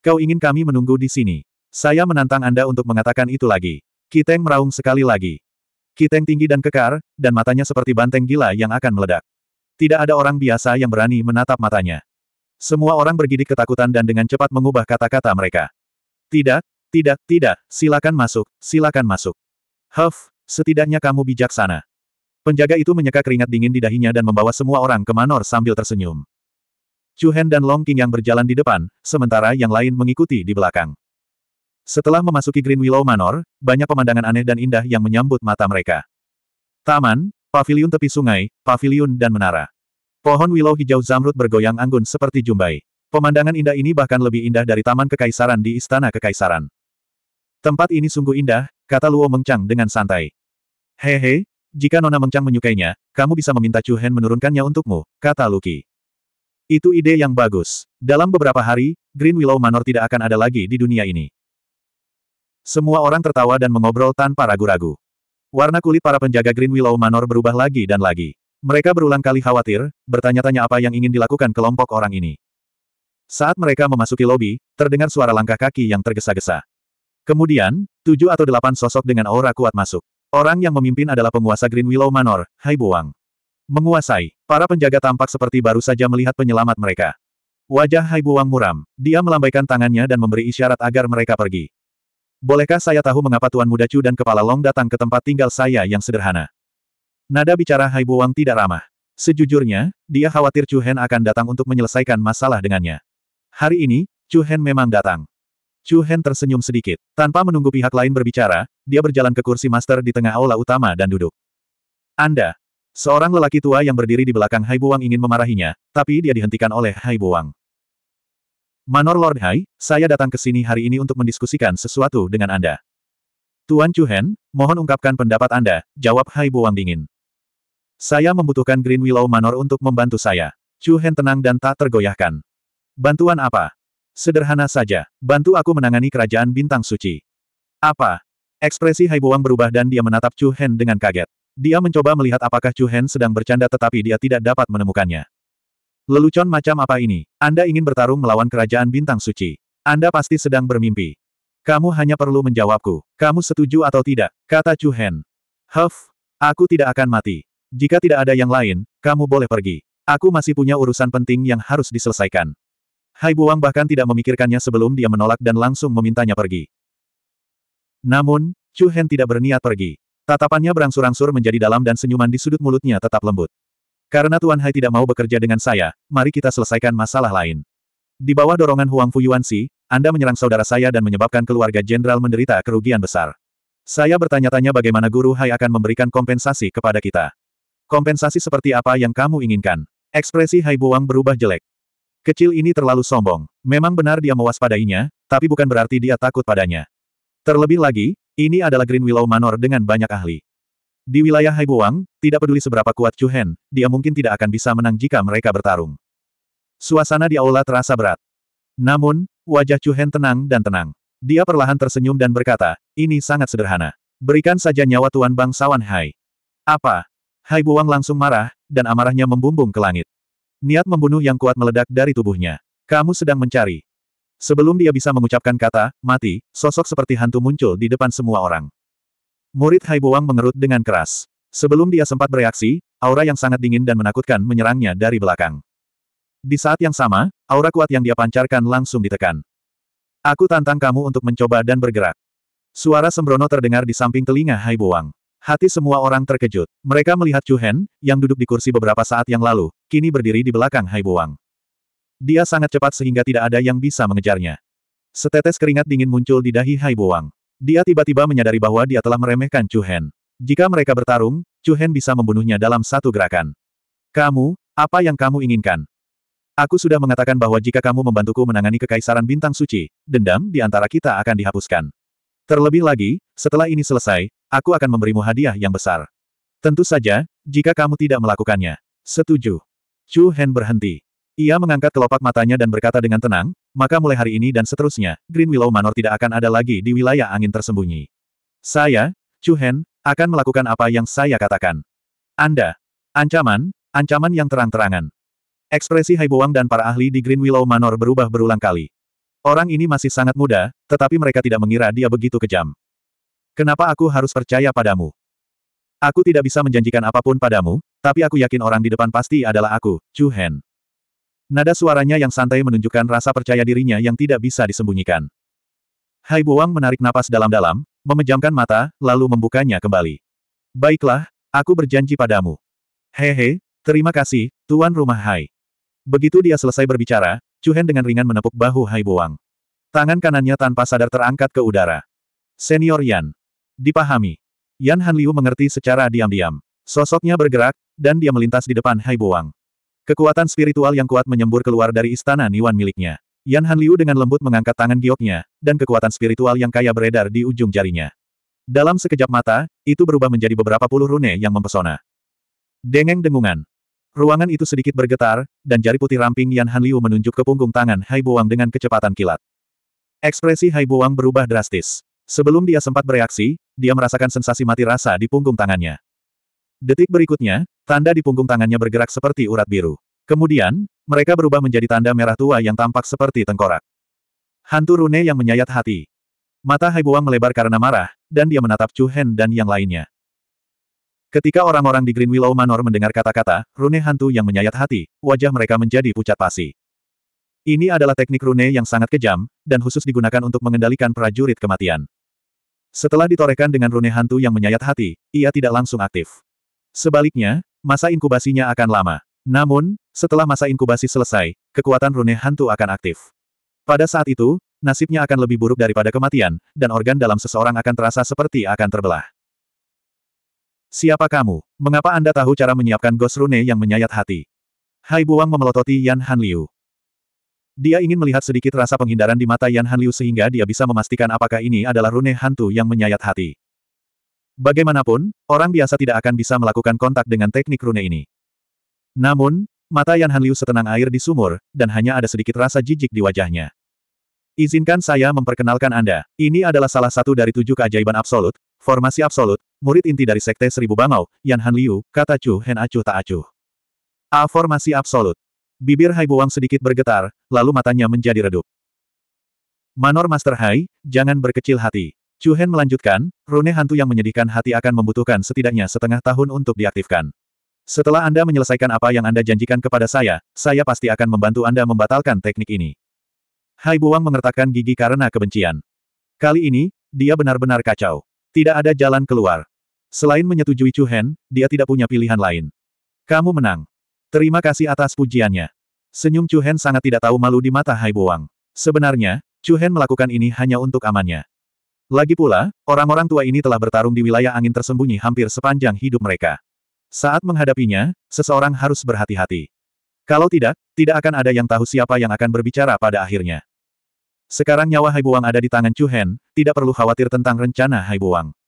Kau ingin kami menunggu di sini. Saya menantang Anda untuk mengatakan itu lagi. Kiteng meraung sekali lagi. Kiteng tinggi dan kekar, dan matanya seperti banteng gila yang akan meledak. Tidak ada orang biasa yang berani menatap matanya. Semua orang bergidik ketakutan dan dengan cepat mengubah kata-kata mereka. Tidak, tidak, tidak, silakan masuk, silakan masuk. Huff, Setidaknya kamu bijaksana. Penjaga itu menyeka keringat dingin di dahinya dan membawa semua orang ke manor sambil tersenyum. Chu Hen dan Long King yang berjalan di depan, sementara yang lain mengikuti di belakang. Setelah memasuki Green Willow Manor, banyak pemandangan aneh dan indah yang menyambut mata mereka. Taman, pavilion tepi sungai, pavilion dan menara. Pohon willow hijau zamrud bergoyang anggun seperti jumbai. Pemandangan indah ini bahkan lebih indah dari Taman Kekaisaran di Istana Kekaisaran. Tempat ini sungguh indah, kata Luo Mengchang dengan santai. Hehe, jika Nona Mengchang menyukainya, kamu bisa meminta Chu Hen menurunkannya untukmu, kata Luki. Itu ide yang bagus. Dalam beberapa hari, Green Willow Manor tidak akan ada lagi di dunia ini. Semua orang tertawa dan mengobrol tanpa ragu-ragu. Warna kulit para penjaga Green Willow Manor berubah lagi dan lagi. Mereka berulang kali khawatir, bertanya-tanya apa yang ingin dilakukan kelompok orang ini. Saat mereka memasuki lobi, terdengar suara langkah kaki yang tergesa-gesa. Kemudian, tujuh atau delapan sosok dengan aura kuat masuk. Orang yang memimpin adalah penguasa Green Willow Manor, Hai Buang. Menguasai, para penjaga tampak seperti baru saja melihat penyelamat mereka. Wajah Hai Buang muram, dia melambaikan tangannya dan memberi isyarat agar mereka pergi. Bolehkah saya tahu mengapa Tuan Muda Chu dan Kepala Long datang ke tempat tinggal saya yang sederhana? Nada bicara Hai Buang tidak ramah. Sejujurnya, dia khawatir Chu Hen akan datang untuk menyelesaikan masalah dengannya. Hari ini, Chu Hen memang datang. Chu Hen tersenyum sedikit. Tanpa menunggu pihak lain berbicara, dia berjalan ke kursi master di tengah aula utama dan duduk. Anda. Seorang lelaki tua yang berdiri di belakang Hai Buang ingin memarahinya, tapi dia dihentikan oleh Hai Buang. Manor Lord Hai, saya datang ke sini hari ini untuk mendiskusikan sesuatu dengan Anda. Tuan Chu Hen, mohon ungkapkan pendapat Anda, jawab Hai Buang dingin. Saya membutuhkan Green Willow Manor untuk membantu saya. Chu Hen tenang dan tak tergoyahkan. Bantuan apa? Sederhana saja, bantu aku menangani kerajaan bintang suci. Apa? Ekspresi Hai Haiboang berubah dan dia menatap Chu Hen dengan kaget. Dia mencoba melihat apakah Chu Hen sedang bercanda tetapi dia tidak dapat menemukannya. Lelucon macam apa ini? Anda ingin bertarung melawan kerajaan bintang suci. Anda pasti sedang bermimpi. Kamu hanya perlu menjawabku. Kamu setuju atau tidak? Kata Chu Hen. Huff, aku tidak akan mati. Jika tidak ada yang lain, kamu boleh pergi. Aku masih punya urusan penting yang harus diselesaikan. Hai Buang bahkan tidak memikirkannya sebelum dia menolak dan langsung memintanya pergi. Namun, Chu Hen tidak berniat pergi. Tatapannya berangsur-angsur menjadi dalam dan senyuman di sudut mulutnya tetap lembut. Karena Tuan Hai tidak mau bekerja dengan saya, mari kita selesaikan masalah lain. Di bawah dorongan Huang Fu Yuan Si, Anda menyerang saudara saya dan menyebabkan keluarga jenderal menderita kerugian besar. Saya bertanya-tanya bagaimana Guru Hai akan memberikan kompensasi kepada kita. Kompensasi seperti apa yang kamu inginkan? Ekspresi Hai Buang berubah jelek. Kecil ini terlalu sombong. Memang benar dia mewaspadainya, tapi bukan berarti dia takut padanya. Terlebih lagi, ini adalah Green Willow Manor dengan banyak ahli. Di wilayah Haibuang, tidak peduli seberapa kuat Chu Hen, dia mungkin tidak akan bisa menang jika mereka bertarung. Suasana di aula terasa berat. Namun, wajah Chu Hen tenang dan tenang. Dia perlahan tersenyum dan berkata, ini sangat sederhana. Berikan saja nyawa Tuan Bangsawan Hai. Apa? Hai Buang langsung marah, dan amarahnya membumbung ke langit. Niat membunuh yang kuat meledak dari tubuhnya. Kamu sedang mencari. Sebelum dia bisa mengucapkan kata, mati, sosok seperti hantu muncul di depan semua orang. Murid Hai Buang mengerut dengan keras. Sebelum dia sempat bereaksi, aura yang sangat dingin dan menakutkan menyerangnya dari belakang. Di saat yang sama, aura kuat yang dia pancarkan langsung ditekan. Aku tantang kamu untuk mencoba dan bergerak. Suara sembrono terdengar di samping telinga Hai Buang. Hati semua orang terkejut. Mereka melihat Chu Hen, yang duduk di kursi beberapa saat yang lalu, kini berdiri di belakang Hai Boang. Dia sangat cepat sehingga tidak ada yang bisa mengejarnya. Setetes keringat dingin muncul di dahi Hai Boang. Dia tiba-tiba menyadari bahwa dia telah meremehkan Chu Hen. Jika mereka bertarung, Chu Hen bisa membunuhnya dalam satu gerakan. Kamu, apa yang kamu inginkan? Aku sudah mengatakan bahwa jika kamu membantuku menangani kekaisaran bintang suci, dendam di antara kita akan dihapuskan. Terlebih lagi, setelah ini selesai, aku akan memberimu hadiah yang besar. Tentu saja, jika kamu tidak melakukannya. Setuju. Chu Hen berhenti. Ia mengangkat kelopak matanya dan berkata dengan tenang, maka mulai hari ini dan seterusnya, Green Willow Manor tidak akan ada lagi di wilayah angin tersembunyi. Saya, Chu Hen, akan melakukan apa yang saya katakan. Anda. Ancaman, ancaman yang terang-terangan. Ekspresi Hai Haiboang dan para ahli di Green Willow Manor berubah berulang kali. Orang ini masih sangat muda, tetapi mereka tidak mengira dia begitu kejam. Kenapa aku harus percaya padamu? Aku tidak bisa menjanjikan apapun padamu, tapi aku yakin orang di depan pasti adalah aku, Chu Hen. Nada suaranya yang santai menunjukkan rasa percaya dirinya yang tidak bisa disembunyikan. Hai Buang menarik napas dalam-dalam, memejamkan mata, lalu membukanya kembali. Baiklah, aku berjanji padamu. Hehe, terima kasih, Tuan Rumah Hai. Begitu dia selesai berbicara, Chu Hen dengan ringan menepuk bahu Hai Buang. Tangan kanannya tanpa sadar terangkat ke udara. Senior Yan. Dipahami. Yan Han Liu mengerti secara diam-diam. Sosoknya bergerak, dan dia melintas di depan Hai Buang. Kekuatan spiritual yang kuat menyembur keluar dari istana Niwan miliknya. Yan Han Liu dengan lembut mengangkat tangan gioknya, dan kekuatan spiritual yang kaya beredar di ujung jarinya. Dalam sekejap mata, itu berubah menjadi beberapa puluh rune yang mempesona. Dengeng dengungan. Ruangan itu sedikit bergetar, dan jari putih ramping Yan Han Liu menunjuk ke punggung tangan Hai Buang dengan kecepatan kilat. Ekspresi Hai Buang berubah drastis. Sebelum dia sempat bereaksi, dia merasakan sensasi mati rasa di punggung tangannya. Detik berikutnya, tanda di punggung tangannya bergerak seperti urat biru. Kemudian, mereka berubah menjadi tanda merah tua yang tampak seperti tengkorak. Hantu rune yang menyayat hati. Mata Haibuang melebar karena marah, dan dia menatap Chu Hen dan yang lainnya. Ketika orang-orang di Green Willow Manor mendengar kata-kata, rune hantu yang menyayat hati, wajah mereka menjadi pucat pasi. Ini adalah teknik rune yang sangat kejam, dan khusus digunakan untuk mengendalikan prajurit kematian. Setelah ditorehkan dengan rune hantu yang menyayat hati, ia tidak langsung aktif. Sebaliknya, masa inkubasinya akan lama. Namun, setelah masa inkubasi selesai, kekuatan rune hantu akan aktif. Pada saat itu, nasibnya akan lebih buruk daripada kematian, dan organ dalam seseorang akan terasa seperti akan terbelah. Siapa kamu? Mengapa Anda tahu cara menyiapkan ghost rune yang menyayat hati? Hai Buang memelototi Yan Han Liu. Dia ingin melihat sedikit rasa penghindaran di mata Yan Hanliu sehingga dia bisa memastikan apakah ini adalah rune hantu yang menyayat hati. Bagaimanapun, orang biasa tidak akan bisa melakukan kontak dengan teknik rune ini. Namun, mata Yan Hanliu setenang air di sumur, dan hanya ada sedikit rasa jijik di wajahnya. Izinkan saya memperkenalkan Anda, ini adalah salah satu dari tujuh keajaiban absolut, formasi absolut, murid inti dari Sekte Seribu Bangau, Yan Hanliu, kata Chu Hen Acuh Tak Acuh. A formasi absolut. Bibir Hai Buang sedikit bergetar, lalu matanya menjadi redup. Manor Master Hai, jangan berkecil hati. Chu Hen melanjutkan, rune hantu yang menyedihkan hati akan membutuhkan setidaknya setengah tahun untuk diaktifkan. Setelah Anda menyelesaikan apa yang Anda janjikan kepada saya, saya pasti akan membantu Anda membatalkan teknik ini. Hai Buang mengertakkan gigi karena kebencian. Kali ini, dia benar-benar kacau. Tidak ada jalan keluar. Selain menyetujui Chu Hen, dia tidak punya pilihan lain. Kamu menang. Terima kasih atas pujiannya. Senyum Chuhen sangat tidak tahu malu di mata Hai Buang. Sebenarnya, Chuhen melakukan ini hanya untuk amannya. Lagi pula, orang-orang tua ini telah bertarung di wilayah angin tersembunyi hampir sepanjang hidup mereka. Saat menghadapinya, seseorang harus berhati-hati. Kalau tidak, tidak akan ada yang tahu siapa yang akan berbicara pada akhirnya. Sekarang nyawa Hai Buang ada di tangan Chu Hen, tidak perlu khawatir tentang rencana Hai Buang.